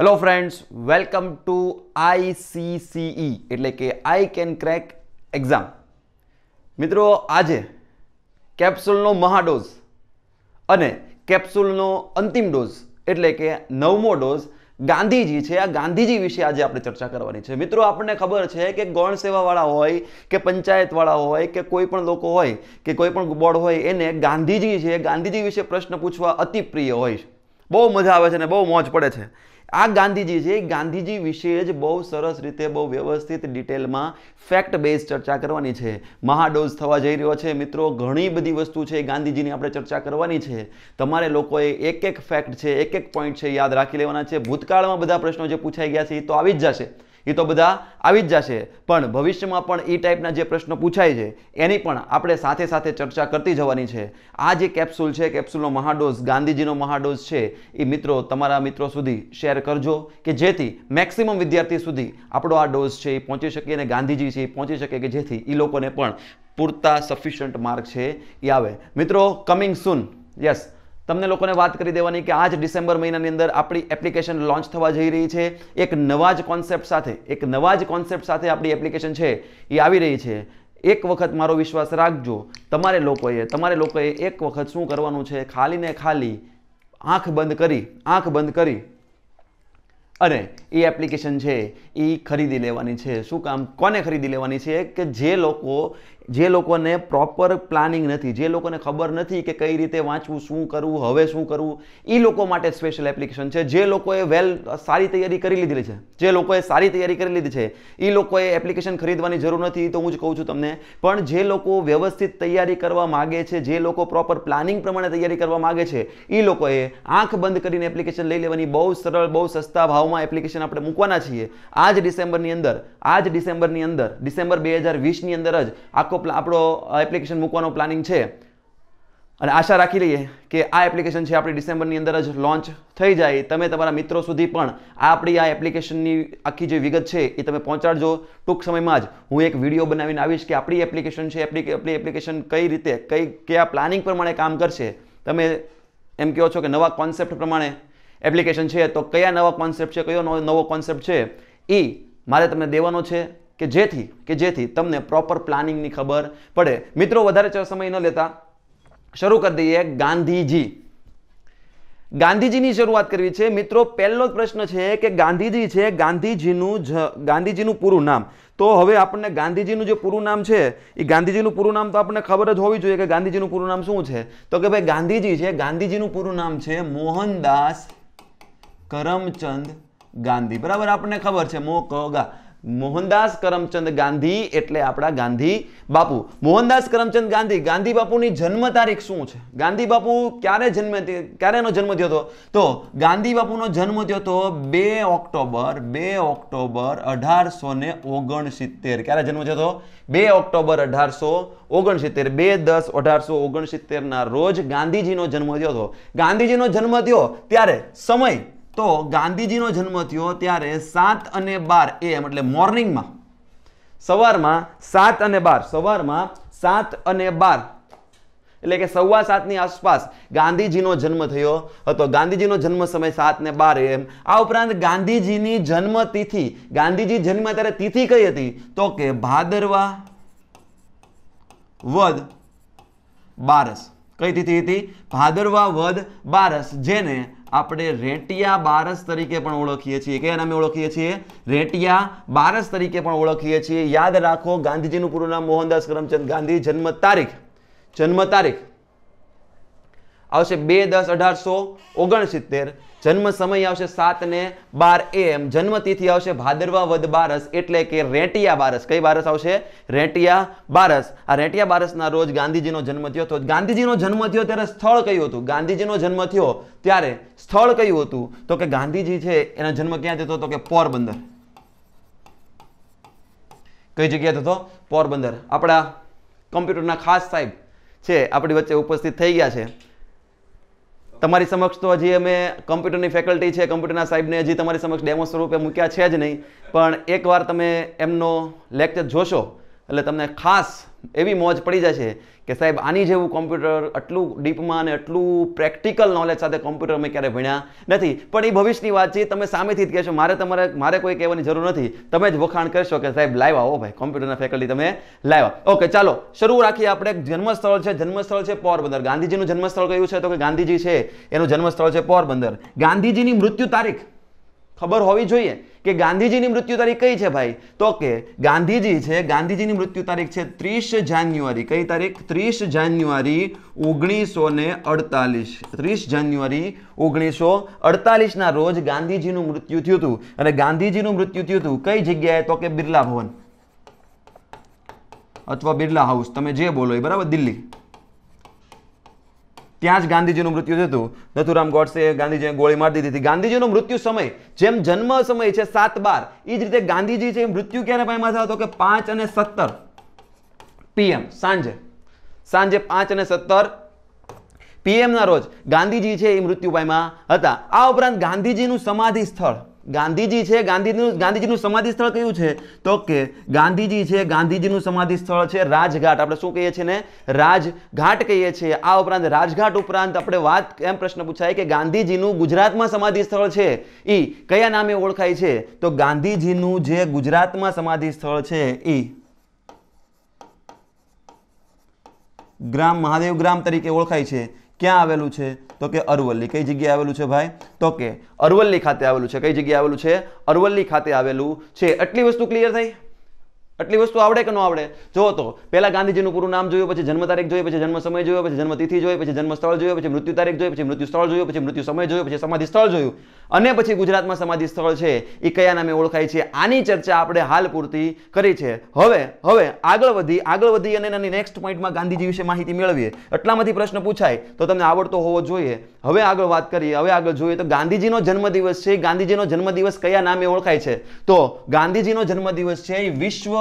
hello friends welcome to ICCE એટલે કે I can crack exam મિત્રો આજે કેપ્સ્યુલનો મહાડોઝ અને કેપ્સ્યુલનો અંતિમ ડોઝ એટલે કે નવમો ડોઝ ગાંધીજી છે આ ગાંધીજી વિશે આજે આપણે ચર્ચા કરવાની છે મિત્રો આપણને ખબર છે કે ગૌણ સેવાવાળા હોય કે પંચાયતવાળા હોય કે કોઈ પણ લોકો હોય કે કોઈ પણ બોર્ડ હોય એને ગાંધીજી છે ગાંધીજી વિશે પ્રશ્ન પૂછવા અતિ પ્રિય હોય બહુ મજા આવે છે અને બહુ મોજ પડે છે આ ગાંધીજી છે ગાંધીજી વિશે જ બહુ સરસ રીતે બહુ વ્યવસ્થિત ડિટેલમાં ફેક્ટ બેઝ ચર્ચા કરવાની છે મહાડોઝ થવા જઈ રહ્યો છે મિત્રો ઘણી બધી વસ્તુ છે ગાંધીજીની આપણે ચર્ચા કરવાની છે તમારે લોકોએ એક એક ફેક્ટ છે એક એક પોઈન્ટ છે યાદ રાખી લેવાના છે ભૂતકાળમાં બધા પ્રશ્નો જે પૂછાઈ ગયા છે એ તો આવી જ જશે એ તો બધા આવી જ જશે પણ ભવિષ્યમાં પણ એ ટાઈપના જે પ્રશ્નો પૂછાય છે એની પણ આપણે સાથે સાથે ચર્ચા કરતી જવાની છે આ જે કેપ્સ્યુલ છે કેપ્સ્યુલનો મહાડોઝ ગાંધીજીનો મહાડોઝ છે એ મિત્રો તમારા મિત્રો સુધી શેર કરજો કે જેથી મેક્સિમમ વિદ્યાર્થી સુધી આપણો આ ડોઝ છે એ પહોંચી શકે અને ગાંધીજી છે એ પહોંચી શકે કે જેથી એ લોકોને પણ પૂરતા સફિશિયન્ટ માર્ક છે એ આવે મિત્રો કમિંગ સૂન યસ તમને લોકોને વાત કરી દેવાની કે આજ ડિસેમ્બર મહિનાની અંદર આપણી એપ્લિકેશન લોન્ચ થવા જઈ રહી છે એક નવા જ કોન્સેપ્ટ સાથે એક નવા જ કોન્સેપ્ટ સાથે આપણી એપ્લિકેશન છે એ આવી રહી છે એક વખત મારો વિશ્વાસ રાખજો તમારે લોકોએ તમારે લોકોએ એક વખત શું કરવાનું છે ખાલી ને ખાલી આંખ બંધ કરી આંખ બંધ કરી અને એ એપ્લિકેશન છે એ ખરીદી લેવાની છે શું કામ કોને ખરીદી લેવાની છે કે જે લોકો જે લોકોને પ્રોપર પ્લાનિંગ નથી જે લોકોને ખબર નથી કે કઈ રીતે વાંચવું શું કરવું હવે શું કરવું એ લોકો માટે સ્પેશિયલ એપ્લિકેશન છે જે લોકોએ વેલ સારી તૈયારી કરી લીધેલી છે જે લોકોએ સારી તૈયારી કરી લીધી છે એ લોકોએ એપ્લિકેશન ખરીદવાની જરૂર નથી તો હું જ કહું છું તમને પણ જે લોકો વ્યવસ્થિત તૈયારી કરવા માગે છે જે લોકો પ્રોપર પ્લાનિંગ પ્રમાણે તૈયારી કરવા માગે છે એ લોકોએ આંખ બંધ કરીને એપ્લિકેશન લઈ લેવાની બહુ સરળ બહુ સસ્તા ભાવમાં એપ્લિકેશન આપણે મૂકવાના છીએ આ જ ડિસેમ્બરની અંદર આ જ ડિસેમ્બરની અંદર ડિસેમ્બર બે હજાર વીસની અંદર જ આ પાક્કો આપણો એપ્લિકેશન મૂકવાનો પ્લાનિંગ છે અને આશા રાખી લઈએ કે આ એપ્લિકેશન છે આપણી ડિસેમ્બરની અંદર જ લોન્ચ થઈ જાય તમે તમારા મિત્રો સુધી પણ આ આપણી આ એપ્લિકેશનની આખી જે વિગત છે એ તમે પહોંચાડજો ટૂંક સમયમાં જ હું એક વિડીયો બનાવીને આવીશ કે આપણી એપ્લિકેશન છે આપણી એપ્લિકેશન કઈ રીતે કઈ કયા પ્લાનિંગ પ્રમાણે કામ કરશે તમે એમ કહો છો કે નવા કોન્સેપ્ટ પ્રમાણે એપ્લિકેશન છે તો કયા નવા કોન્સેપ્ટ છે કયો નવો કોન્સેપ્ટ છે એ મારે તમને દેવાનો છે કે જેથી કે જેથી તમને પ્રોપર પ્લાનિંગની ખબર પડે મિત્રો વધારે સમય ન લેતા શરૂ કરી દઈએ ગાંધીજી ગાંધીજીની શરૂઆત કરવી છે મિત્રો પહેલો જ પ્રશ્ન છે કે ગાંધીજી છે ગાંધીજીનું જ ગાંધીજીનું પૂરું નામ તો હવે આપણને ગાંધીજીનું જે પૂરું નામ છે એ ગાંધીજીનું પૂરું નામ તો આપણને ખબર જ હોવી જોઈએ કે ગાંધીજીનું પૂરું નામ શું છે તો કે ભાઈ ગાંધીજી છે ગાંધીજીનું પૂરું નામ છે મોહનદાસ કરમચંદ ગાંધી બરાબર આપણને ખબર છે મો ક મોહનદાસ કરમચંદ ગાંધી એટલે આપણા ગાંધી બાપુ મોહનદાસ કરમચંદ ગાંધી ગાંધી બાપુની જન્મ તારીખ શું છે ગાંધી બાપુ ક્યારે જન્મ ક્યારેનો જન્મ થયો હતો તો ગાંધી બાપુનો જન્મ થયો હતો બે ઓક્ટોબર બે ઓક્ટોબર અઢારસો ને ઓગણસિત્તેર ક્યારે જન્મ થયો હતો બે ઓક્ટોબર અઢારસો ઓગણસિત્તેર બે દસ અઢારસો ઓગણસિત્તેરના રોજ ગાંધીજીનો જન્મ થયો હતો ગાંધીજીનો જન્મ થયો ત્યારે સમય તો ગાંધીજીનો જન્મ થયો ત્યારે સાત અને બાર એમ એટલે મોર્નિંગમાં સવારમાં સાત અને બાર સવારમાં સાત અને બાર એટલે કે સવા સાતની આસપાસ ગાંધીજીનો જન્મ થયો હતો ગાંધીજીનો જન્મ સમય સાત ને બાર એમ આ ઉપરાંત ગાંધીજીની જન્મ તિથિ ગાંધીજી જન્મ ત્યારે તિથિ કઈ હતી તો કે ભાદરવા વદ બારસ કઈ તિથિ હતી ભાદરવા વદ બારસ જેને આપણે રેટિયા બારસ તરીકે પણ ઓળખીએ છીએ કયા નામે ઓળખીએ છીએ રેટિયા બારસ તરીકે પણ ઓળખીએ છીએ યાદ રાખો ગાંધીજીનું પૂરું નામ મોહનદાસ કરમચંદ ગાંધી જન્મ તારીખ જન્મ તારીખ આવશે બે દસ અઢારસો ઓગણસિત્તેર જન્મ સમય આવશે સાત ને બાર એમ જન્મ તિથિ આવશે ભાદરવા વધ બારસ એટલે કે રેટિયા બારસ કઈ બારસ આવશે રેટિયા બારસ આ રેટિયા બારસના રોજ ગાંધીજીનો જન્મ થયો હતો ગાંધીજીનો જન્મ થયો ત્યારે સ્થળ કયું હતું ગાંધીજીનો જન્મ થયો ત્યારે સ્થળ કયું હતું તો કે ગાંધીજી છે એનો જન્મ ક્યાં થયો તો કે પોરબંદર કઈ જગ્યાએ થતો પોરબંદર આપણા કમ્પ્યુટરના ખાસ સાહેબ છે આપણી વચ્ચે ઉપસ્થિત થઈ ગયા છે તમારી સમક્ષ તો હજી અમે કમ્પ્યુટરની ફેકલ્ટી છે કમ્પ્યુટરના સાહેબને હજી તમારી સમક્ષ ડેમો સ્વરૂપે મૂક્યા છે જ નહીં પણ એકવાર તમે એમનો લેક્ચર જોશો એટલે તમને ખાસ એવી મોજ પડી જશે કે સાહેબ આની જેવું કોમ્પ્યુટર આટલું ડીપમાં અને આટલું પ્રેક્ટિકલ નોલેજ સાથે કોમ્પ્યુટર મેં ક્યારે ભણ્યા નથી પણ એ ભવિષ્યની વાત છે તમે સામેથી જ કહેશો મારે તમારે મારે કોઈ કહેવાની જરૂર નથી તમે જ વખાણ કરશો કે સાહેબ લાવ્યા હો ભાઈ કોમ્પ્યુટરના ફેકલ્ટી તમે લાવ્યા ઓકે ચાલો શરૂ રાખીએ આપણે જન્મસ્થળ છે જન્મસ્થળ છે પોરબંદર ગાંધીજીનું જન્મસ્થળ કયું છે તો કે ગાંધીજી છે એનું જન્મસ્થળ છે પોરબંદર ગાંધીજીની મૃત્યુ તારીખ ખબર હોવી જોઈએ કે ગાંધીજીની મૃત્યુ તારીખ કઈ છે ભાઈ તો કે ગાંધીજી છે ગાંધીજીની મૃત્યુ તારીખ છે ત્રીસ જાન્યુઆરી કઈ તારીખ ત્રીસ જાન્યુઆરી ઓગણીસો ને અડતાલીસ ત્રીસ જાન્યુઆરી ઓગણીસો અડતાલીસના રોજ ગાંધીજીનું મૃત્યુ થયું હતું અને ગાંધીજીનું મૃત્યુ થયું હતું કઈ જગ્યાએ તો કે બિરલા ભવન અથવા બિરલા હાઉસ તમે જે બોલો એ બરાબર દિલ્હી ત્યાં જ ગાંધીજીનું મૃત્યુ થતું હતું નથુરામ ગોડસે ગાંધીજીને ગોળી મારી દીધી હતી ગાંધીજીનો મૃત્યુ સમય જેમ જન્મ સમય છે સાત બાર એ જ રીતે ગાંધીજી છે મૃત્યુ ક્યારે પામ્યા થયો હતો કે પાંચ અને સત્તર પીએમ સાંજે સાંજે પાંચ અને સત્તર પીએમના રોજ ગાંધીજી છે એ મૃત્યુ પામ્યા હતા આ ઉપરાંત ગાંધીજીનું સમાધિ સ્થળ ગાંધીજી છે ગાંધીનું ગાંધીજીનું સમાધિ સ્થળ કયું છે તો કે ગાંધીજી છે ગાંધીજીનું સમાધિ સ્થળ છે રાજઘાટ આપણે શું કહીએ છીએ ને રાજઘાટ કહીએ છીએ આ ઉપરાંત રાજઘાટ ઉપરાંત આપણે વાત એમ પ્રશ્ન પૂછાય કે ગાંધીજીનું ગુજરાતમાં સમાધિ સ્થળ છે એ કયા નામે ઓળખાય છે તો ગાંધીજીનું જે ગુજરાતમાં સમાધિ સ્થળ છે એ ગ્રામ મહાદેવ ગ્રામ તરીકે ઓળખાય છે ક્યાં આવેલું છે તો કે અરવલ્લી કઈ જગ્યાએ આવેલું છે ભાઈ તો કે અરવલ્લી ખાતે આવેલું છે કઈ જગ્યાએ આવેલું છે અરવલ્લી ખાતે આવેલું છે આટલી વસ્તુ ક્લિયર થઈ આટલી વસ્તુ આવડે કે ન આવડે જો તો પહેલાં ગાંધીજીનું પૂરું નામ જોયું પછી જન્મ તારીખ જોઈએ પછી જન્મ સમય જોયો પછી જન્મ તિથિ જોઈ પછી જન્મ સ્થળ જોયું પછી મૃત્યુ તારીખ જોઈ પછી મૃત્યુ સ્થળ જોયું પછી મૃત્યુ સમય જોયો પછી સમાધિ સ્થળ જોયું અને પછી ગુજરાતમાં સમાધિ સ્થળ છે એ કયા નામે ઓળખાય છે આની ચર્ચા આપણે હાલ પૂરતી કરી છે હવે હવે આગળ વધી આગળ વધી અને એની નેક્સ્ટ પોઈન્ટમાં ગાંધીજી વિશે માહિતી મેળવીએ એટલામાંથી પ્રશ્ન પૂછાય તો તમને આવડતો હોવો જોઈએ હવે આગળ વાત કરીએ હવે આગળ જોઈએ તો ગાંધીજીનો જન્મદિવસ છે ગાંધીજીનો જન્મદિવસ કયા નામે ઓળખાય છે તો ગાંધીજીનો જન્મદિવસ છે એ વિશ્વ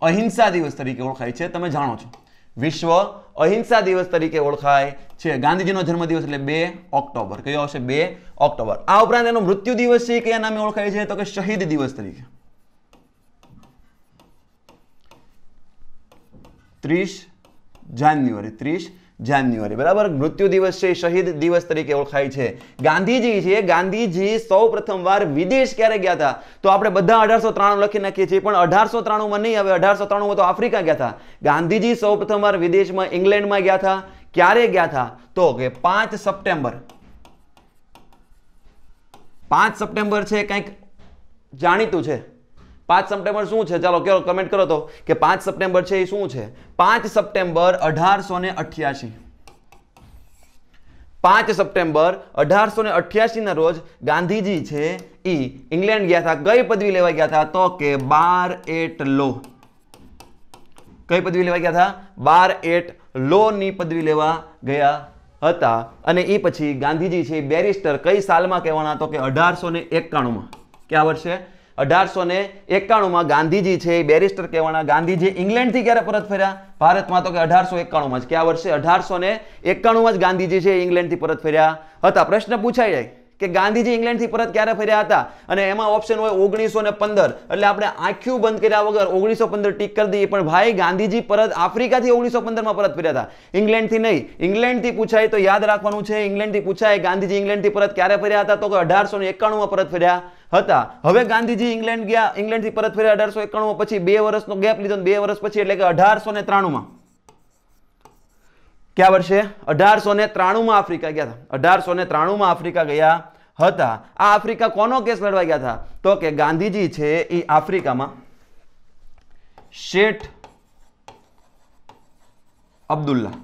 અહિંસા દિવસ તરીકે ઓળખાય છે તમે જાણો છો વિશ્વ અહિંસા દિવસ તરીકે ઓળખાય છે ગાંધીજીનો જન્મદિવસ એટલે બે ઓક્ટોબર કયો હશે બે ઓક્ટોબર આ ઉપરાંત એનો મૃત્યુ દિવસ છે કયા નામે ઓળખાય છે તો કે શહીદ દિવસ તરીકે ત્રીસ જાન્યુઆરી ત્રીસ જાન્યુઆરી બરાબર મૃત્યુ દિવસ છે શહીદ દિવસ તરીકે ઓળખાય છે ગાંધીજી છે ગાંધીજી સૌ પ્રથમવાર વિદેશ ક્યારે ગયા હતા તો આપણે બધા અઢારસો ત્રાણું લખી નાખીએ છીએ પણ અઢારસો ત્રાણુંમાં નહીં હવે અઢારસો ત્રાણુંમાં તો આફ્રિકા ગયા હતા ગાંધીજી સૌ પ્રથમવાર વિદેશમાં ઇંગ્લેન્ડમાં ગયા હતા ક્યારે ગયા હતા તો કે પાંચ સપ્ટેમ્બર પાંચ સપ્ટેમ્બર છે કંઈક જાણીતું છે પાંચ સપ્ટેમ્બર શું છે ચાલો કેવો કમેન્ટ કરો તો કે પાંચ સપ્ટેમ્બર છે એ શું છે પાંચ સપ્ટેમ્બર અઢારસો ને અઠ્યાસી પાંચ સપ્ટેમ્બર અઢારસો ને અઠ્યાસીના રોજ ગાંધીજી છે એ ઇંગ્લેન્ડ ગયા હતા કઈ પદવી લેવા ગયા હતા તો કે બાર એટ લો કઈ પદવી લેવા ગયા હતા બાર એટ લો ની પદવી લેવા ગયા હતા અને એ પછી ગાંધીજી છે બેરિસ્ટર કઈ સાલમાં કહેવાના તો કે અઢારસો ને એકાણુંમાં ક્યાં વર્ષે અઢારસો ને એકાણુંમાં ગાંધીજી છે એ બેરિસ્ટર કહેવાના ગાંધીજી ઇંગ્લેન્ડથી ક્યારે પરત ફર્યા ભારતમાં તો કે અઢારસો એકાણુંમાં જ ક્યાં વર્ષે અઢારસો ને એકાણુંમાં જ ગાંધીજી છે ઇંગ્લેન્ડથી પરત ફર્યા હતા પ્રશ્ન પૂછાઈ જાય કે ગાંધીજી ઇંગ્લેન્ડથી પરત ક્યારે ફર્યા હતા અને એમાં ઓપ્શન હોય ઓગણીસો ને પંદર એટલે આપણે આંખ્યું બંધ કર્યા વગર ઓગણીસો પંદર ટીક કરી દઈએ પણ ભાઈ ગાંધીજી પરત આફ્રિકાથી ઓગણીસો પંદરમાં પરત ફર્યા હતા ઇંગ્લેન્ડથી નહીં ઇંગ્લેન્ડથી પૂછાય તો યાદ રાખવાનું છે ઇંગ્લેન્ડથી પૂછાય ગાંધીજી ઇંગ્લેન્ડથી પરત ક્યારે ફર્યા હતા તો કે અઢારસો ને એકાણુંમાં પરત ફર્યા હતા હવે ગાંધીજી ઇંગ્લેન્ડ ગયા ઇંગ્લેન્ડથી પરત ફરી અઢારસો એકાણું પછી બે વર્ષનો ગેપ લીધો બે વર્ષ પછી એટલે કે અઢારસો ને ત્રાણુંમાં કયા વર્ષે અઢારસો ને ત્રાણુંમાં આફ્રિકા ગયા હતા અઢારસો ને ત્રાણુંમાં આફ્રિકા ગયા હતા આ આફ્રિકા કોનો કેસ લડવા ગયા હતા તો કે ગાંધીજી છે એ આફ્રિકામાં શેઠ અબ્દુલ્લા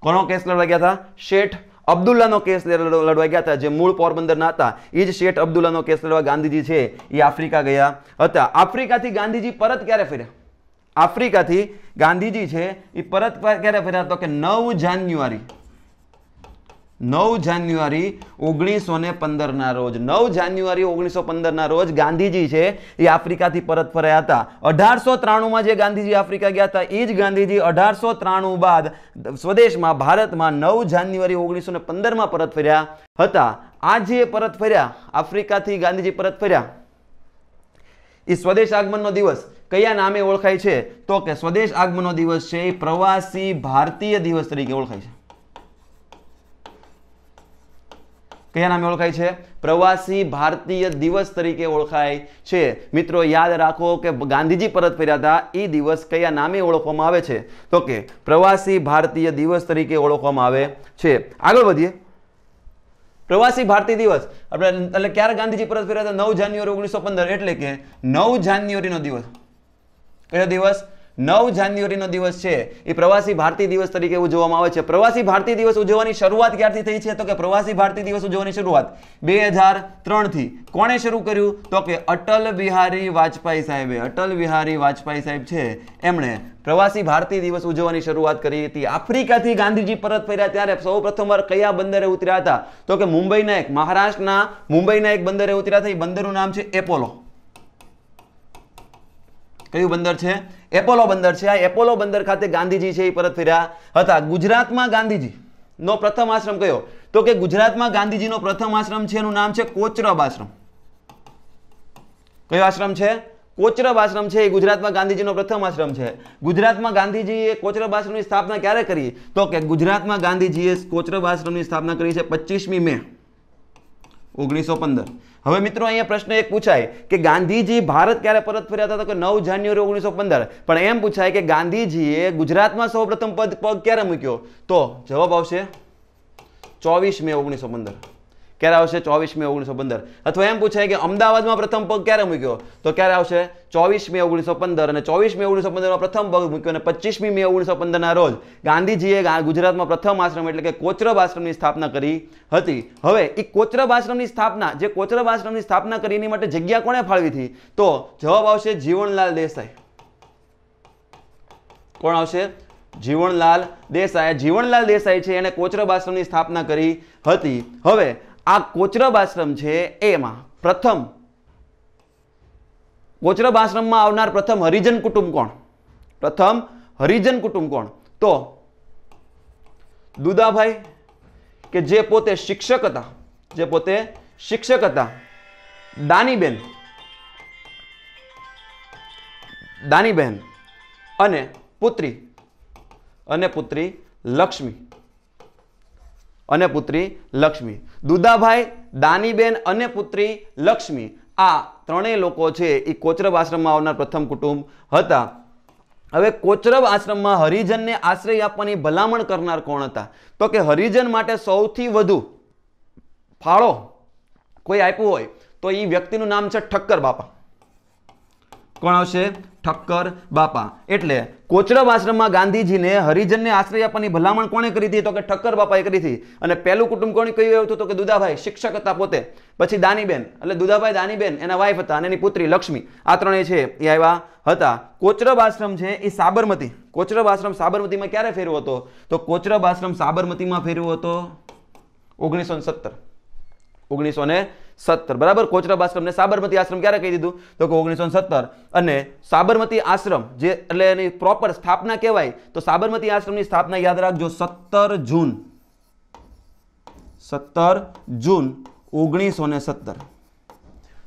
કોનો કેસ લડવા ગયા હતા શેઠ અબ્દુલ્લાનો કેસ લડવા ગયા હતા જે મૂળ પોરબંદરના હતા એ જ શેઠ અબ્દુલ્લાનો કેસ લડવા ગાંધીજી છે એ આફ્રિકા ગયા હતા આફ્રિકાથી ગાંધીજી પરત ક્યારે ફર્યા આફ્રિકાથી ગાંધીજી છે એ પરત ક્યારે ફર્યા તો કે નવ જાન્યુઆરી નવ જાન્યુઆરી ઓગણીસો ને પંદરના રોજ નવ જાન્યુઆરી ઓગણીસો પંદરના રોજ ગાંધીજી છે એ આફ્રિકાથી પરત ફર્યા હતા અઢારસો ત્રાણુંમાં જે ગાંધીજી આફ્રિકા ગયા હતા એ જ ગાંધીજી અઢારસો ત્રાણું બાદ સ્વદેશમાં ભારતમાં નવ જાન્યુઆરી ઓગણીસો ને પંદરમાં પરત ફર્યા હતા આજે પરત ફર્યા આફ્રિકાથી ગાંધીજી પરત ફર્યા એ સ્વદેશ આગમનનો દિવસ કયા નામે ઓળખાય છે તો કે સ્વદેશ આગમનનો દિવસ છે એ પ્રવાસી ભારતીય દિવસ તરીકે ઓળખાય છે કયા નામે ઓળખાય છે પ્રવાસી ભારતીય દિવસ તરીકે ઓળખાય છે મિત્રો યાદ રાખો કે ગાંધીજી પરત ફેર્યા હતા એ દિવસ કયા નામે ઓળખવામાં આવે છે તો કે પ્રવાસી ભારતીય દિવસ તરીકે ઓળખવામાં આવે છે આગળ વધીએ પ્રવાસી ભારતીય દિવસ આપણે એટલે ક્યારે ગાંધીજી પરત ફેર્યા હતા નવ જાન્યુઆરી ઓગણીસો એટલે કે નવ જાન્યુઆરીનો દિવસ કયો દિવસ નવ જાન્યુઆરીનો દિવસ છે એ પ્રવાસી ભારતીય દિવસ તરીકે ઉજવવામાં આવે છે પ્રવાસી ભારતીય દિવસ ઉજવવાની શરૂઆત ક્યારથી થઈ છે તો કે પ્રવાસી ભારતીય દિવસ ઉજવવાની શરૂઆત બે હજાર કોણે શરૂ કર્યું તો કે અટલ બિહારી વાજપેયી સાહેબે અટલ બિહારી વાજપેયી સાહેબ છે એમણે પ્રવાસી ભારતીય દિવસ ઉજવવાની શરૂઆત કરી હતી આફ્રિકાથી ગાંધીજી પરત ફર્યા ત્યારે સૌ પ્રથમવાર કયા બંદરે ઉતર્યા હતા તો કે મુંબઈના એક મહારાષ્ટ્રના મુંબઈના એક બંદરે ઉતર્યા હતા એ બંદરનું નામ છે એપોલો કયું બંદર છે એપોલો બંદર છે આ એપોલો બંદર ખાતે ગાંધીજી છે એ પરત ફર્યા હતા ગુજરાતમાં ગાંધીજી નો પ્રથમ આશ્રમ કયો તો કે ગુજરાતમાં ગાંધીજીનો પ્રથમ આશ્રમ છે એનું નામ છે કોચરબ આશ્રમ કયો આશ્રમ છે કોચરબ આશ્રમ છે એ ગુજરાતમાં ગાંધીજીનો પ્રથમ આશ્રમ છે ગુજરાતમાં ગાંધીજીએ કોચરબ આશ્રમની સ્થાપના ક્યારે કરી તો કે ગુજરાતમાં ગાંધીજીએ કોચરબ આશ્રમની સ્થાપના કરી છે પચીસમી મે ઓગણીસો પંદર હવે મિત્રો અહીંયા પ્રશ્ન એક પૂછાય કે ગાંધીજી ભારત ક્યારે પરત ફર્યા હતા તો કે નવ જાન્યુઆરી ઓગણીસો પંદર પણ એમ પૂછાય કે ગાંધીજીએ ગુજરાતમાં સૌપ્રથમ પદ પગ ક્યારે મૂક્યો તો જવાબ આવશે ચોવીસ મે ઓગણીસો પંદર ક્યારે આવશે ચોવીસ મે ઓગણીસો પંદર અથવા એમ પૂછાય કે અમદાવાદમાં પ્રથમ પગ ક્યારે મૂક્યો તો ક્યારે આવશે ચોવીસ મે ઓગણીસો પંદર અને ચોવીસ મે ઓગણીસો પંદરમાં પ્રથમ પગ મૂક્યો અને પચીસમી મે ઓગણીસો પંદરના રોજ ગાંધીજીએ ગુજરાતમાં પ્રથમ આશ્રમ એટલે કે કોચરબ આશ્રમની સ્થાપના કરી હતી હવે એ કોચરબ આશ્રમની સ્થાપના જે કોચરબ આશ્રમની સ્થાપના કરી એની માટે જગ્યા કોને ફાળવી હતી તો જવાબ આવશે જીવનલાલ દેસાઈ કોણ આવશે જીવનલાલ દેસાઈ જીવનલાલ દેસાઈ છે એને કોચરબ આશ્રમની સ્થાપના કરી હતી હવે આ કોચરબ આશ્રમ છે એમાં પ્રથમ કોચરબ આશ્રમમાં આવનાર પ્રથમ હરિજન કુટુંબ કોણ પ્રથમ હરિજન કુટુંબ કોણ તો દુદાભાઈ કે જે પોતે શિક્ષક હતા જે પોતે શિક્ષક હતા દાનીબેન દાનીબેન અને પુત્રી અને પુત્રી લક્ષ્મી અને પુત્રી લક્ષ્મી દુદાભાઈ દાનીબેન અને પુત્રી લક્ષ્મી આ ત્રણેય લોકો છે એ કોચરબ આશ્રમમાં આવનાર પ્રથમ કુટુંબ હતા હવે કોચરબ આશ્રમમાં હરિજનને આશ્રય આપવાની ભલામણ કરનાર કોણ હતા તો કે હરિજન માટે સૌથી વધુ ફાળો કોઈ આપ્યું હોય તો એ વ્યક્તિનું નામ છે ઠક્કર બાપા કોણ આવશે ઠક્કર બાપા એટલે કોચરબ આશ્રમમાં ગાંધીજીને હરિજનને આશ્રય આપવાની ભલામણ કોણે કરી હતી તો કે ઠક્કર બાપાએ કરી હતી અને પહેલું કુટુંબ કોણે કહ્યું એવું હતું તો કે દુદાભાઈ શિક્ષક હતા પોતે પછી દાનીબેન એટલે દુદાભાઈ દાનીબેન એના વાઈફ હતા અને એની પુત્રી લક્ષ્મી આ ત્રણેય છે એ આવ્યા હતા કોચરબ આશ્રમ છે એ સાબરમતી કોચરબ આશ્રમ સાબરમતીમાં ક્યારે ફેર્યો હતો તો કોચરબ આશ્રમ સાબરમતીમાં ફેર્યો હતો ઓગણીસો સત્તર ઓગણીસો ને સત્તર બરાબર કોચરબ આશ્રમને સાબરમતી આશ્રમ ક્યારે કહી દીધું તો કે ઓગણીસો સત્તર અને સાબરમતી આશ્રમ જે એટલે એની પ્રોપર સ્થાપના કહેવાય તો સાબરમતી આશ્રમની સ્થાપના યાદ રાખજો સત્તર જૂન સત્તર જૂન ઓગણીસો ને સત્તર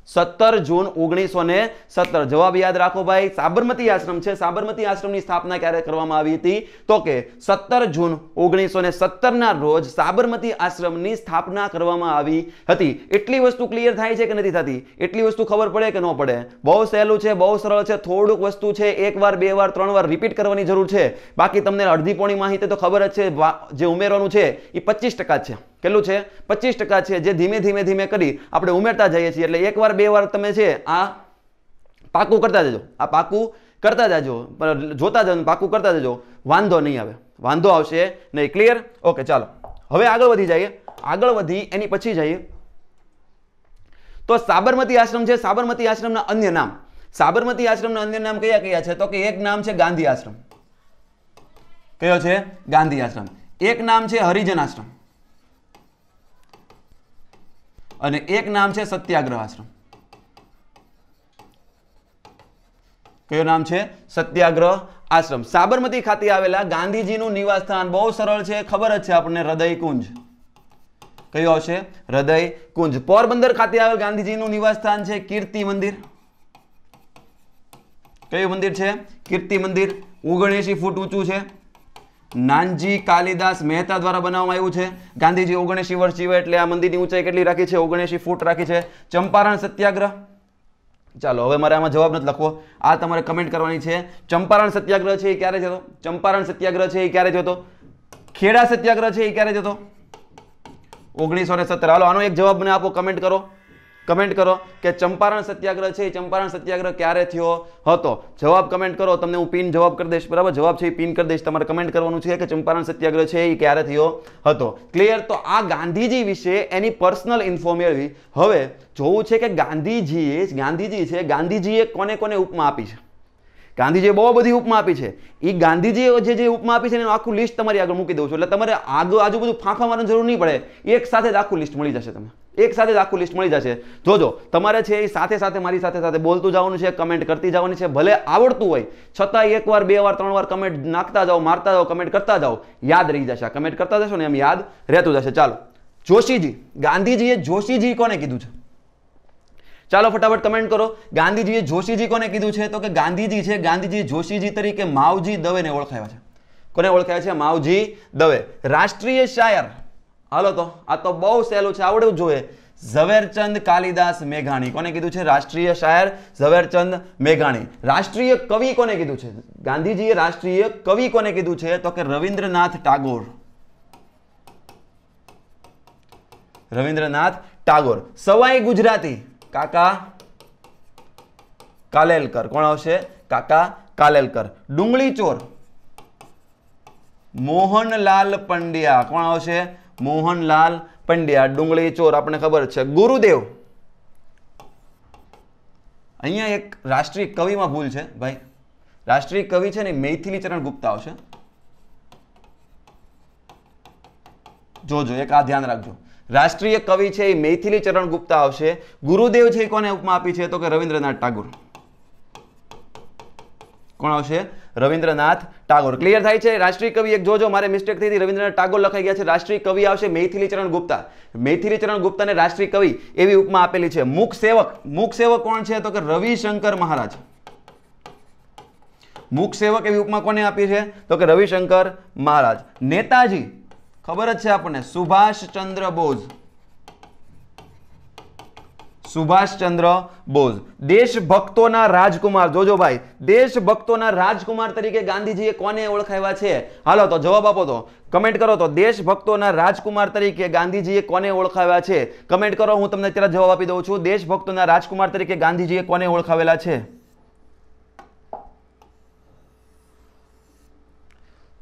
સત્તર જૂન ઓગણીસો ને સત્તર જવાબ યાદ રાખો ભાઈ સાબરમતી આશ્રમ છે સાબરમતી આશ્રમની સ્થાપના ક્યારે કરવામાં આવી હતી તો કે સત્તર જૂન ઓગણીસો ને સત્તરના રોજ સાબરમતી આશ્રમની સ્થાપના કરવામાં આવી હતી એટલી વસ્તુ ક્લિયર થાય છે કે નથી થતી એટલી વસ્તુ ખબર પડે કે ન પડે બહુ સહેલું છે બહુ સરળ છે થોડુંક વસ્તુ છે એક વાર બે વાર ત્રણ વાર રિપીટ કરવાની જરૂર છે બાકી તમને અડધી પોણી માહિતી તો ખબર જ છે જે ઉમેરવાનું છે એ પચીસ ટકા છે કેટલું છે પચીસ ટકા છે જે ધીમે ધીમે ધીમે કરી આપણે ઉમેરતા જઈએ છીએ એટલે એકવાર બે વાર તમે છે આ પાકું કરતા જજો આ પાકું કરતા જજો જોતા જજો પાકું કરતા જજો વાંધો નહીં આવે વાંધો આવશે નહીં ક્લિયર ઓકે ચાલો હવે આગળ વધી જઈએ આગળ વધી એની પછી જઈએ તો સાબરમતી આશ્રમ છે સાબરમતી આશ્રમના અન્ય નામ સાબરમતી આશ્રમના અન્ય નામ કયા કયા છે તો કે એક નામ છે ગાંધી આશ્રમ કયો છે ગાંધી આશ્રમ એક નામ છે હરિજન આશ્રમ અને એક નામ છે સત્યાગ્રહ આશ્રમ કયું નામ છે સત્યાગ્રહ આશ્રમ સાબરમતી ખાતે આવેલા ગાંધીજીનું નિવાસસ્થાન બહુ સરળ છે ખબર જ છે આપણને હૃદય કુંજ કયું આવશે હૃદય કુંજ પોરબંદર ખાતે આવેલ ગાંધીજીનું નિવાસસ્થાન છે કીર્તિ મંદિર કયું મંદિર છે કીર્તિ મંદિર ઓગણએસી ફૂટ ઊંચું છે નાનજી કાલિદાસ મહેતા દ્વારા બનાવવામાં આવ્યું છે ગાંધીજી ઓગણએંશી વર્ષ જીવે એટલે આ મંદિરની ઊંચાઈ કેટલી રાખી છે ઓગણએંશી ફૂટ રાખી છે ચંપારણ સત્યાગ્રહ ચાલો હવે મારે આમાં જવાબ નથી લખવો આ તમારે કમેન્ટ કરવાની છે ચંપારણ સત્યાગ્રહ છે એ ક્યારે જતો ચંપારણ સત્યાગ્રહ છે એ ક્યારે જતો ખેડા સત્યાગ્રહ છે એ ક્યારે જતો ઓગણીસો ને સત્તર હાલો આનો એક જવાબ મને આપો કમેન્ટ કરો કમેન્ટ કરો કે ચંપારણ સત્યાગ્રહ છે એ ચંપારણ સત્યાગ્રહ ક્યારે થયો હતો જવાબ કમેન્ટ કરો તમને હું પિન જવાબ કરી દઈશ બરાબર જવાબ છે એ પિન કરી દઈશ તમારે કમેન્ટ કરવાનું છે કે ચંપારણ સત્યાગ્રહ છે એ ક્યારે થયો હતો ક્લિયર તો આ ગાંધીજી વિશે એની પર્સનલ ઇન્ફો મેળવી હવે જોવું છે કે ગાંધીજીએ ગાંધીજી છે ગાંધીજીએ કોને કોને ઉપમા આપી છે ગાંધીજીએ બહુ બધી ઉપમા આપી છે એ ગાંધીજીએ જે જે ઉપમા આપી છે એનું આખું લિસ્ટ તમારી આગળ મૂકી દઉં છું એટલે તમારે આગળ આજુ બધું ફાંફા મારવાની જરૂર નહીં પડે એક સાથે જ આખું લિસ્ટ મળી જશે તમે એક સાથે જ આખું લિસ્ટ મળી જશે જોજો તમારે છે એ સાથે સાથે મારી સાથે સાથે બોલતું જવાનું છે કમેન્ટ કરતી જવાની છે ભલે આવડતું હોય છતાં વાર બે વાર ત્રણ વાર કમેન્ટ નાખતા જાઓ મારતા જાઓ કમેન્ટ કરતા જાઓ યાદ રહી જશે કમેન્ટ કરતા જશો ને એમ યાદ રહેતું જશે ચાલો જોશીજી ગાંધીજીએ જોશીજી કોને કીધું છે ચાલો ફટાફટ કમેન્ટ કરો ગાંધીજીએ જોશીજી કોને કીધું છે તો કે ગાંધીજી છે ગાંધીજી જોશીજી તરીકે માવજી દવેને ઓળખાયા છે કોને ઓળખાયા છે માવજી દવે રાષ્ટ્રીય શાયર હાલો તો આ તો બહુ સહેલું છે આવડવું જોઈએ ઝવેરચંદ કાલિદાસ મેઘાણી કોને કીધું છે રાષ્ટ્રીય શાયર ઝવેરચંદ મેઘાણી રાષ્ટ્રીય કવિ કોને કીધું છે ગાંધીજીએ રાષ્ટ્રીય કવિ કોને કીધું છે તો કે રવિન્દ્રનાથ ટાગોર રવિન્દ્રનાથ ટાગોર સવાઈ ગુજરાતી કાકા કાલેલકર કોણ આવશે કાકા કાલેલકર ડુંગળી ચોર મોહનલાલ પંડ્યા કોણ આવશે મોહનલાલ પંડ્યા ડુંગળી ચોર આપણને ખબર છે ગુરુદેવ અહીંયા એક રાષ્ટ્રીય કવિમાં ભૂલ છે ભાઈ રાષ્ટ્રીય કવિ છે ને મૈથિલી ચરણ ગુપ્તા આવશે જોજો એક આ ધ્યાન રાખજો રાષ્ટ્રીય કવિ છે એ મૈથિલી ચરણ ગુપ્તા આવશે ગુરુદેવ છે એ કોને ઉપમા આપી છે તો કે રવિન્દ્રનાથ ટાગોર કોણ આવશે રવિન્દ્રનાથ ટાગોર ક્લિયર થાય છે રાષ્ટ્રીય કવિ એક જોજો મારે મિસ્ટેક થઈ હતી રવિન્દ્રનાથ ટાગોર લખાઈ ગયા છે રાષ્ટ્રીય કવિ આવશે મૈથિલી ચરણ ગુપ્તા મૈથિલી ચરણ ગુપ્તાને રાષ્ટ્રીય કવિ એવી ઉપમા આપેલી છે મુખ સેવક મુખ સેવક કોણ છે તો કે રવિશંકર મહારાજ મુખ સેવક એવી ઉપમા કોને આપી છે તો કે રવિશંકર મહારાજ નેતાજી ખબર જ છે આપણને સુભાષચંદ્ર બોઝ સુભાષચંદ્ર બોઝ દેશભક્તોના રાજકુમાર જોજો ભાઈ દેશભક્તોના રાજકુમાર તરીકે ગાંધીજીએ કોને ઓળખાવ્યા છે હાલો તો જવાબ આપો તો કમેન્ટ કરો તો દેશભક્તોના રાજકુમાર તરીકે ગાંધીજીએ કોને ઓળખાવ્યા છે કમેન્ટ કરો હું તમને અત્યારે જવાબ આપી દઉં છું દેશભક્તોના રાજકુમાર તરીકે ગાંધીજીએ કોને ઓળખાવેલા છે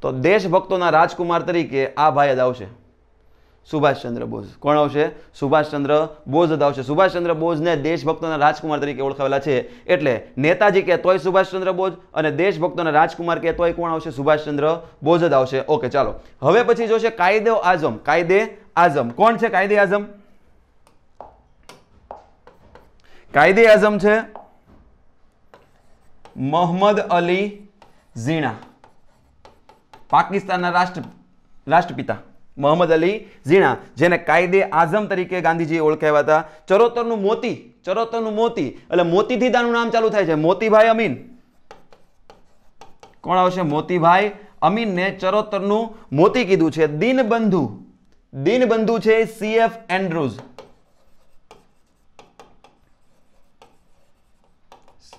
તો દેશભક્તોના રાજકુમાર તરીકે આ ભાઈ જ આવશે સુભાષચંદ્ર બોઝ કોણ આવશે સુભાષચંદ્ર બોઝ જ આવશે સુભાષચંદ્ર બોઝને દેશભક્તોના રાજકુમાર તરીકે ઓળખાવેલા છે એટલે નેતાજી કે તોય સુભાષચંદ્ર બોઝ અને દેશભક્તોના રાજકુમાર કે તોય કોણ આવશે સુભાષચંદ્ર બોઝ જ આવશે ઓકે ચાલો હવે પછી જોશે કાયદે આઝમ કાયદે આઝમ કોણ છે કાયદે આઝમ કાયદે આઝમ છે મોહમ્મદ અલી ઝીણા પાકિસ્તાનના રાષ્ટ્ર રાષ્ટ્રપિતા મોહમ્મદ અલી ઝીણા જેને કાયદે આઝમ તરીકે ગાંધીજી ઓળખાવ્યા હતા ચરોતરનું મોતી ચરોતરનું મોતી એટલે મોતીથી દાનું નામ ચાલુ થાય છે મોતીભાઈ અમીન કોણ આવશે મોતીભાઈ અમીનને ચરોતરનું મોતી કીધું છે દિનબંધુ દિનબંધુ છે CF Andrews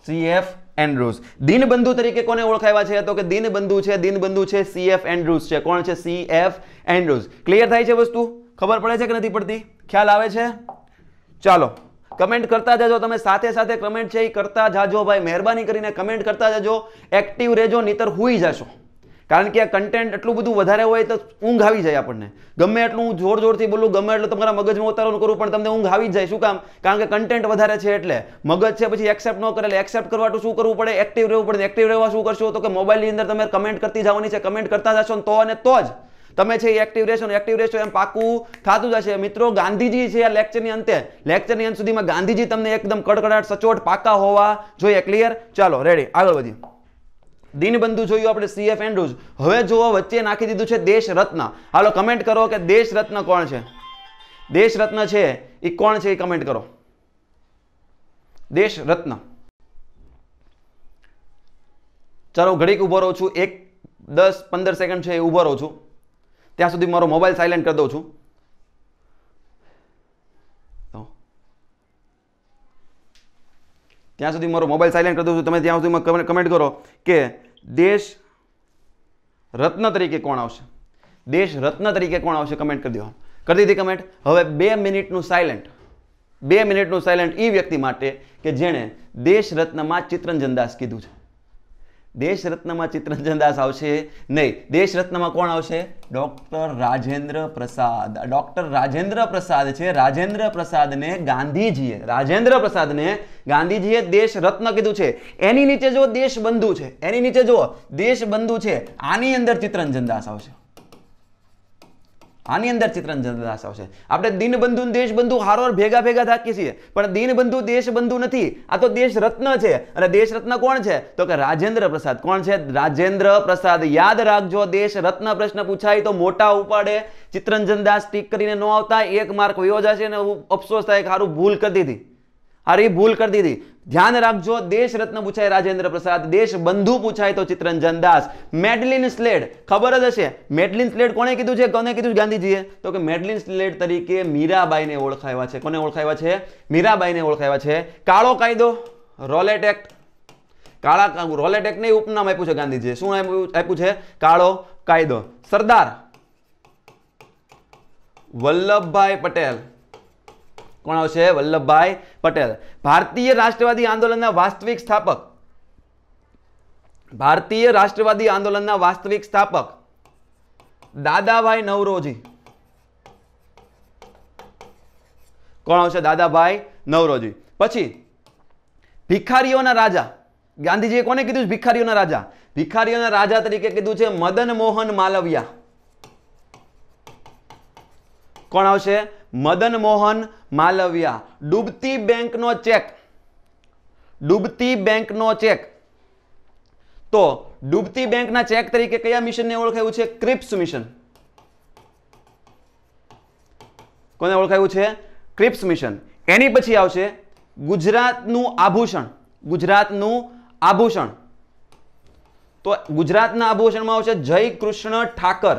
CF Andrews Deenbandhu તરીકે કોને ઓળખાયા છે તો કે દિનબંધુ છે દિનબંધુ છે સીએફ એન્ડ્રુઝ છે કોણ છે સીએફ એન્ડ્રુઝ ક્લિયર થાય છે વસ્તુ ખબર પડે છે કે નથી પડતી ખ્યાલ આવે છે ચાલો કમેન્ટ કરતા જજો તમે સાથે સાથે કમેન્ટ છે એ કરતા જાજો ભાઈ મહેરબાની કરીને કમેન્ટ કરતા જજો એક્ટિવ રહેજો નહીતર હુઈ જશો કારણ કે આ કન્ટેન્ટ એટલું બધું વધારે હોય તો ઊંઘ આવી જાય આપણને ગમે એટલું હું જોર જોરથી બોલું ગમે એટલું તમારા મગજમાં ઉતારવાનું કરું પણ તમને ઊંઘ આવી જ જાય શું કામ કારણ કે કન્ટેન્ટ વધારે છે એટલે મગજ છે પછી એક્સેપ્ટ ન કરે એક્સેપ્ટ કરવા તો શું કરવું પડે એક્ટિવ રહેવું પડે એક્ટિવ રહેવા શું કરશો તો કે મોબાઈલની અંદર તમે કમેન્ટ કરતી જવાની છે કમેન્ટ કરતા જશો તો અને તો જ તમે છે એ એક્ટિવ રહેશો ને એક્ટિવ રહેશો એમ પાકું થતું જશે મિત્રો ગાંધીજી છે આ લેક્ચરની અંતે લેક્ચરની અંત સુધીમાં ગાંધીજી તમને એકદમ કડકડાટ સચોટ પાકા હોવા જોઈએ ક્લિયર ચાલો રેડી આગળ વધીએ દિનબંધુ જોયું આપણે સીએફ એન્ડ્રુઝ હવે જુઓ વચ્ચે નાખી દીધું છે દેશ રત્ન હાલો કમેન્ટ કરો કે દેશ રત્ન કોણ છે દેશ રત્ન છે એ કોણ છે એ કમેન્ટ કરો દેશ રત્ન ચાલો ઘડીક ઊભો રહું છું એક દસ પંદર સેકન્ડ છે એ ઊભો રહું છું ત્યાં સુધી મારો મોબાઈલ સાયલેન્ટ કરી દઉં છું ત્યાં સુધી મારો મોબાઈલ સાયલેન્ટ કરી દઉં છું તમે ત્યાં સુધી કમેન્ટ કરો કે દેશ રત્ન તરીકે કોણ આવશે દેશ રત્ન તરીકે કોણ આવશે કમેન્ટ કરી દો કરી દીધી કમેન્ટ હવે બે મિનિટનું સાયલેન્ટ બે મિનિટનું સાયલેન્ટ એ વ્યક્તિ માટે કે જેણે દેશ રત્નમાં ચિત્રંજન દાસ કીધું છે દેશરત્નમાં ચિત્તરંજનદાસ આવશે નહીં દેશરત્નમાં કોણ આવશે ડૉક્ટર રાજેન્દ્ર પ્રસાદ ડૉક્ટર રાજેન્દ્ર પ્રસાદ છે રાજેન્દ્ર પ્રસાદને ગાંધીજીએ રાજેન્દ્ર પ્રસાદને ગાંધીજીએ દેશરત્ન કીધું છે એની નીચે જો દેશબંધુ છે એની નીચે જો દેશબંધુ છે આની અંદર ચિત્તરંજનદાસ આવશે આની અંદર ચિત્રંજન દાસ આવશે આપણે દિનબંધુ દેશબંધુ હારોર ભેગા ભેગા થાકીએ છીએ પણ દિનબંધુ દેશબંધુ નથી આ તો દેશ રત્ન છે અને દેશ રત્ન કોણ છે તો કે રાજેન્દ્ર પ્રસાદ કોણ છે રાજેન્દ્ર પ્રસાદ યાદ રાખજો દેશ રત્ન પ્રશ્ન પૂછાય તો મોટા ઉપાડે ચિત્રંજન દાસ ટીક કરીને ન આવતા એક માર્ક વયો જશે અને અફસોસ થાય કે સારું ભૂલ કરી દીધી અરે ભૂલ કરી દીધી ધ્યાન રાખજો દેશ રત્ન પૂછાય રાજેન્દ્ર પ્રસાદ દેશ બંધુ પૂછાય તો ચિત્રંજન દાસ મેડલિન સ્લેડ ખબર જ હશે મેડલિન સ્લેડ કોને કીધું છે કોને કીધું ગાંધીજીએ તો કે મેડલિન સ્લેડ તરીકે મીરાબાઈને ઓળખાવ્યા છે કોને ઓળખાવ્યા છે મીરાબાઈને ઓળખાવ્યા છે કાળો કાયદો રોલેટ એક્ટ કાળા રોલેટ એક્ટને ઉપનામ આપ્યું છે ગાંધીજીએ શું આપ્યું છે કાળો કાયદો સરદાર વલ્લભભાઈ પટેલ કોણ આવશે વલ્લભભાઈ પટેલ ભારતીય રાષ્ટ્રવાદી આંદોલનના વાસ્તવિક સ્થાપક ભારતીય રાષ્ટ્રવાદી આંદોલનના વાસ્તવિક સ્થાપક દાદાભાઈ નવરોજી કોણ આવશે દાદાભાઈ નવરોજી પછી ભિખારીઓના રાજા ગાંધીજીએ કોને કીધું ભિખારીઓના રાજા ભિખારીઓના રાજા તરીકે કીધું છે મદન મોહન માલવિયા કોણ આવશે મદન મોહન માલવિયા ડૂબતી બેંકનો ચેક ડૂબતી બેંકનો ચેક તો ડૂબતી બેંકના ચેક તરીકે કયા મિશનને ઓળખાયું છે ક્રિપ્સ મિશન કોને ઓળખાયું છે ક્રિપ્સ મિશન એની પછી આવશે ગુજરાતનું આભૂષણ ગુજરાતનું આભૂષણ તો ગુજરાતના આભૂષણમાં આવશે જય કૃષ્ણ ઠાકર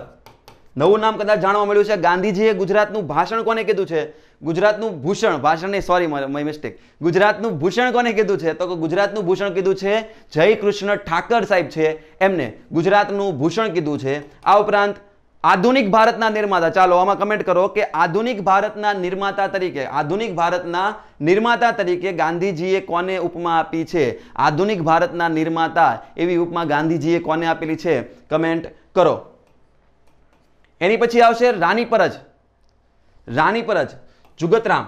નવું નામ કદાચ જાણવા મળ્યું છે ગાંધીજીએ ગુજરાતનું ભાષણ કોને કીધું છે ગુજરાતનું ભૂષણ ભાષણ નહીં સોરી મારી મિસ્ટેક ગુજરાતનું ભૂષણ કોને કીધું છે તો ગુજરાતનું ભૂષણ કીધું છે જય કૃષ્ણ ઠાકર સાહેબ છે એમને ગુજરાતનું ભૂષણ કીધું છે આ ઉપરાંત આધુનિક ભારતના નિર્માતા ચાલો આમાં કમેન્ટ કરો કે આધુનિક ભારતના નિર્માતા તરીકે આધુનિક ભારતના નિર્માતા તરીકે ગાંધીજીએ કોને ઉપમા આપી છે આધુનિક ભારતના નિર્માતા એવી ઉપમા ગાંધીજીએ કોને આપેલી છે કમેન્ટ કરો એની પછી આવશે રાની પરજ રાની પરજ જુગતરામ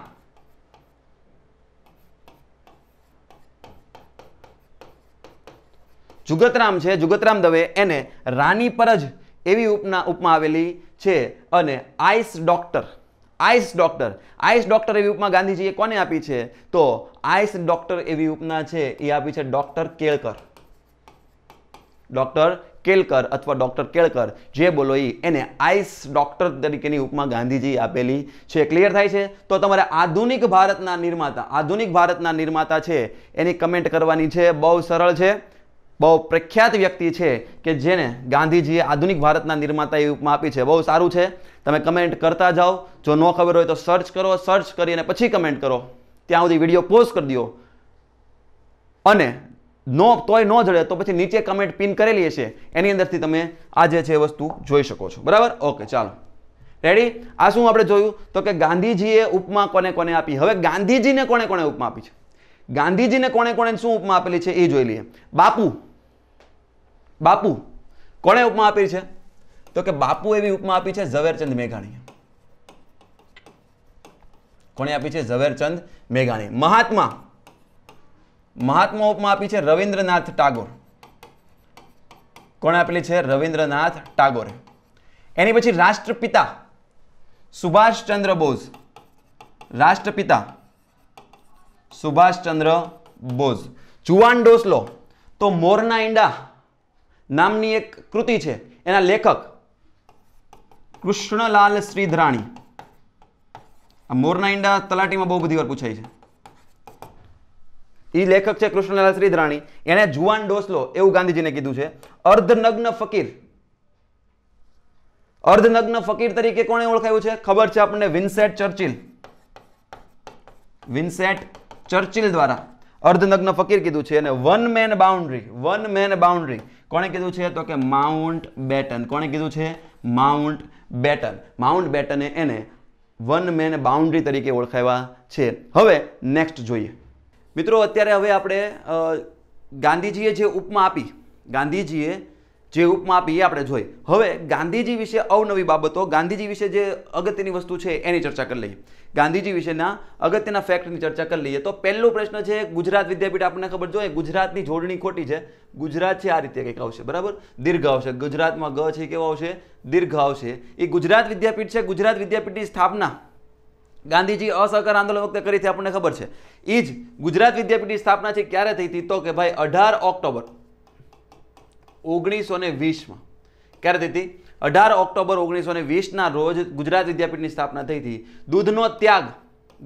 જુગતરામ છે જુગતરામ દવે એને રાની પર જ એવી ઉપના ઉપમા આવેલી છે અને ice doctor ice doctor ice doctor એવી ઉપમા ગાંધીજીએ કોને આપી છે તો આઈસ ડોક્ટર એવી ઉપના છે એ આપી છે ડોક્ટર કેળકર ડોક્ટર કેલકર અથવા ડૉક્ટર કેળકર જે બોલો એને આઈસ ડૉક્ટર તરીકેની ઉપમા ગાંધીજી આપેલી છે ક્લિયર થાય છે તો તમારે આધુનિક ભારતના નિર્માતા આધુનિક ભારતના નિર્માતા છે એની કમેન્ટ કરવાની છે બહુ સરળ છે બહુ પ્રખ્યાત વ્યક્તિ છે કે જેને ગાંધીજીએ આધુનિક ભારતના નિર્માતા એ ઉપમા આપી છે બહુ સારું છે તમે કમેન્ટ કરતા જાઓ જો ન ખબર હોય તો સર્ચ કરો સર્ચ કરીને પછી કમેન્ટ કરો ત્યાં સુધી વિડીયો પોઝ કરી દો અને નો તોય ન જડે તો પછી નીચે કમેન્ટ પિન કરેલી હશે એની અંદરથી તમે આ જે છે એ વસ્તુ જોઈ શકો છો બરાબર ઓકે ચાલો રેડી આ શું આપણે જોયું તો કે ગાંધીજીએ ઉપમા કોને કોને આપી હવે ગાંધીજીને કોને કોને ઉપમા આપી છે ગાંધીજીને કોને કોને શું ઉપમા આપેલી છે એ જોઈ લઈએ બાપુ બાપુ કોણે ઉપમા આપી છે તો કે બાપુ એવી ઉપમા આપી છે ઝવેરચંદ મેઘાણીએ કોણે આપી છે ઝવેરચંદ મેઘાણી મહાત્મા મહાત્મા ઉપમા આપી છે રવિન્દ્રનાથ ટાગોર કોણે આપેલી છે રવિન્દ્રનાથ ટાગોરે એની પછી રાષ્ટ્રપિતા સુભાષચંદ્ર બોઝ રાષ્ટ્રપિતા સુભાષચંદ્ર બોઝ જુવાન ડોસલો તો મોરના ઈંડા નામની એક કૃતિ છે એના લેખક કૃષ્ણલાલ શ્રીધરાણી આ મોરના ઈંડા તલાટીમાં બહુ બધી વાર પૂછાય છે એ લેખક છે કૃષ્ણલાલ શ્રીધરાણી એણે જુવાન ડોસલો એવું ગાંધીજીને કીધું છે અર્ધનગ્ન ફકીર અર્ધનગ્ન ફકીર તરીકે કોણે ઓળખાયું છે ખબર છે આપણને વિન્સેટ ચર્ચિલ વિન્સેટ ચર્ચિલ દ્વારા અર્ધનગ્ન ફકીર કીધું છે અને one man boundary one man boundary કોને કીધું છે તો કે માઉન્ટ બેટન કોને કીધું છે માઉન્ટ બેટન માઉન્ટ બેટને એને વન મેન બાઉન્ડ્રી તરીકે ઓળખાવ્યા છે હવે નેક્સ્ટ જોઈએ મિત્રો અત્યારે હવે આપણે ગાંધીજીએ જે ઉપમા આપી ગાંધીજીએ જે ઉપમા આપી એ આપણે જોઈ હવે ગાંધીજી વિશે અવનવી બાબતો ગાંધીજી વિશે જે અગત્યની વસ્તુ છે એની ચર્ચા કરી લઈએ ગાંધીજી વિશેના અગત્યના ફેક્ટની ચર્ચા કરી લઈએ તો પહેલો પ્રશ્ન છે ગુજરાત વિદ્યાપીઠ આપણને ખબર જોઈએ ગુજરાતની જોડણી ખોટી છે ગુજરાત છે આ રીતે કંઈક આવશે બરાબર દીર્ઘ આવશે ગુજરાતમાં ગ છે કેવો આવશે દીર્ઘ આવશે એ ગુજરાત વિદ્યાપીઠ છે ગુજરાત વિદ્યાપીઠની સ્થાપના ગાંધીજી અસહકાર આંદોલન વખતે કરી હતી આપણને ખબર છે એ જ ગુજરાત વિદ્યાપીઠની સ્થાપના છે ક્યારે થઈ હતી તો કે ભાઈ અઢાર ઓક્ટોબર ઓગણીસો ને વીસમાં ક્યારે થઈ હતી અઢાર ઓક્ટોબર ઓગણીસો ને વીસના રોજ ગુજરાત વિદ્યાપીઠની સ્થાપના થઈ હતી દૂધનો ત્યાગ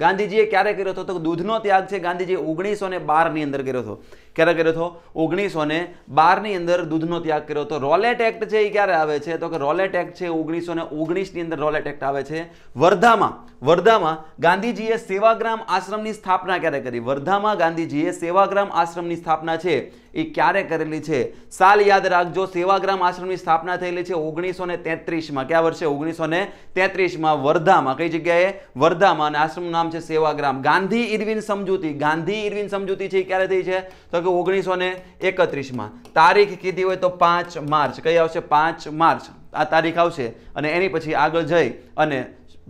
ગાંધીજીએ ક્યારે કર્યો હતો તો દૂધનો ત્યાગ છે ગાંધીજીએ ઓગણીસો ને બારની અંદર કર્યો હતો ક્યારે કર્યો હતો ઓગણીસો ને બારની અંદર દૂધનો ત્યાગ કર્યો હતો રોલેટ એક્ટ છે એ ક્યારે આવે છે તો કે રોલેટ એક્ટ છે ઓગણીસો ને ઓગણીસની અંદર રોલેટ એક્ટ આવે છે વર્ધામાં વર્ધામાં ગાંધીજીએ સેવાગ્રામ આશ્રમની સ્થાપના ક્યારે કરી વર્ધામાં ગાંધીજીએ સેવાગ્રામ આશ્રમની સ્થાપના છે એ ક્યારે કરેલી છે સાલ યાદ રાખજો સેવાગ્રામ આશ્રમની સ્થાપના થયેલી છે ઓગણીસો ને તેત્રીસમાં કયા વર્ષે ઓગણીસો ને તેત્રીસમાં વર્ધામાં કઈ જગ્યાએ વર્ધામાં અને આશ્રમનું નામ છે સેવાગ્રામ ગાંધી ઇરવિન સમજૂતી ગાંધી ઇરવિન સમજૂતી છે એ ક્યારે થઈ છે તો ધારો ઓગણીસો ને એકત્રીસમાં તારીખ કીધી હોય તો પાંચ માર્ચ કઈ આવશે પાંચ માર્ચ આ તારીખ આવશે અને એની પછી આગળ જઈ અને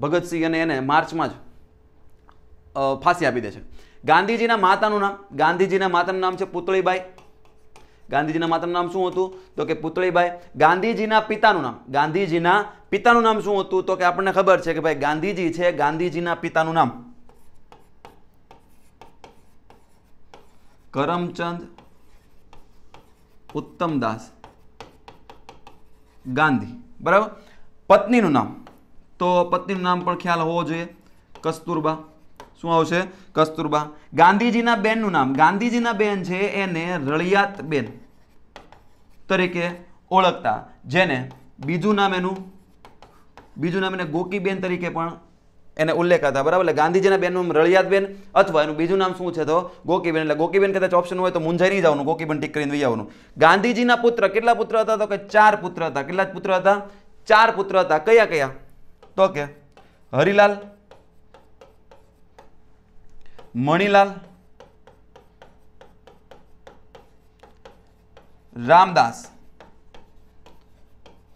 ભગતસિંહ અને એને માર્ચમાં જ ફાંસી આપી દે છે ગાંધીજીના માતાનું નામ ગાંધીજીના માતાનું નામ છે પુતળીબાઈ ગાંધીજીના માતાનું નામ શું હતું તો કે પુતળીબાઈ ગાંધીજીના પિતાનું નામ ગાંધીજીના પિતાનું નામ શું હતું તો કે આપણને ખબર છે કે ભાઈ ગાંધીજી છે ગાંધીજીના પિતાનું નામ કરમચંદ ઉત્તમદાસ ગાંધી બરાબર પત્નીનું નામ તો પત્નીનું નામ પણ ખ્યાલ હોવો જોઈએ કસ્તુરબા શું આવશે કસ્તુરબા ગાંધીજીના બેનનું નામ ગાંધીજીના બેન છે એને રળિયાત બેન તરીકે ઓળખતા જેને બીજું નામ એનું બીજું નામ એને ગોકીબેન તરીકે પણ એને ઉલ્લેખ હતા બરાબર એટલે ગાંધીજીના બેનનું રળિયાતબેન અથવા એનું બીજું નામ શું છે તો ગોકીબેન એટલે ગોકીબેન કદાચ ઓપ્શન હોય તો મુંજાઈ નહીં જવાનું ગોકીબેન ટીક કરીને આવવાનું ગાંધીજીના પુત્ર કેટલા પુત્ર હતા તો કે ચાર પુત્ર હતા કેટલા પુત્ર હતા ચાર પુત્ર હતા કયા કયા તો કે હરિલાલ મણિલાલ રામદાસ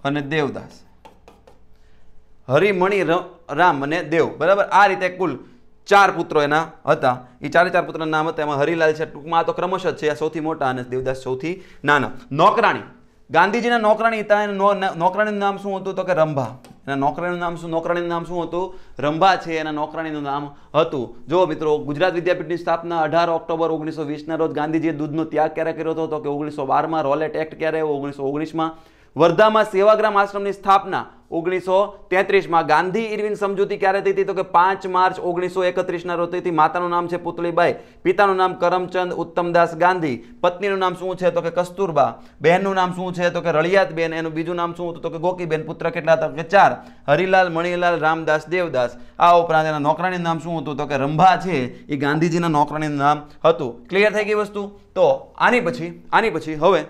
અને દેવદાસ હરિમણી રામ અને દેવ બરાબર આ રીતે કુલ ચાર પુત્રો એના હતા એ ચારે ચાર પુત્રના નામ હતા એમાં હરિલાલ છે ટૂંકમાં આ તો ક્રમશ જ છે આ સૌથી મોટા અને દેવદાસ સૌથી નાના નોકરાણી ગાંધીજીના નોકરાણી હતા એના નોકરાણીનું નામ શું હતું તો કે રંભા એના નોકરાણીનું નામ શું નોકરાણીનું નામ શું હતું રંભા છે એના નોકરાણીનું નામ હતું જો મિત્રો ગુજરાત વિદ્યાપીઠની સ્થાપના અઢાર ઓક્ટોબર ઓગણીસો વીસના રોજ ગાંધીજીએ દૂધનો ત્યાગ ક્યારે કર્યો હતો તો કે ઓગણીસો બારમાં રોલેટ એક્ટ ક્યારે ઓગણીસો ઓગણીસમાં વર્ધામાં સેવાગ્રામ આશ્રમની સ્થાપના ઓગણીસો તેત્રીસમાં ગાંધી ઇરવિન સમજૂતી ક્યારે થઈ હતી તો કે પાંચ માર્ચ ઓગણીસો એકત્રીસના રોજ થઈ માતાનું નામ છે પુતળીબાઈ પિતાનું નામ કરમચંદ ઉત્તમદાસ ગાંધી પત્નીનું નામ શું છે તો કે કસ્તુરબા બહેનનું નામ શું છે તો કે રળિયાતબેન એનું બીજું નામ શું હતું તો કે ગોકીબેન પુત્ર કેટલા હતા કે ચાર હરિલાલ મણિલાલ રામદાસ દેવદાસ આ ઉપરાંત એના નોકરાણીનું નામ શું હતું તો કે રંભા છે એ ગાંધીજીના નોકરાણીનું નામ હતું ક્લિયર થઈ ગઈ વસ્તુ તો આની પછી આની પછી હવે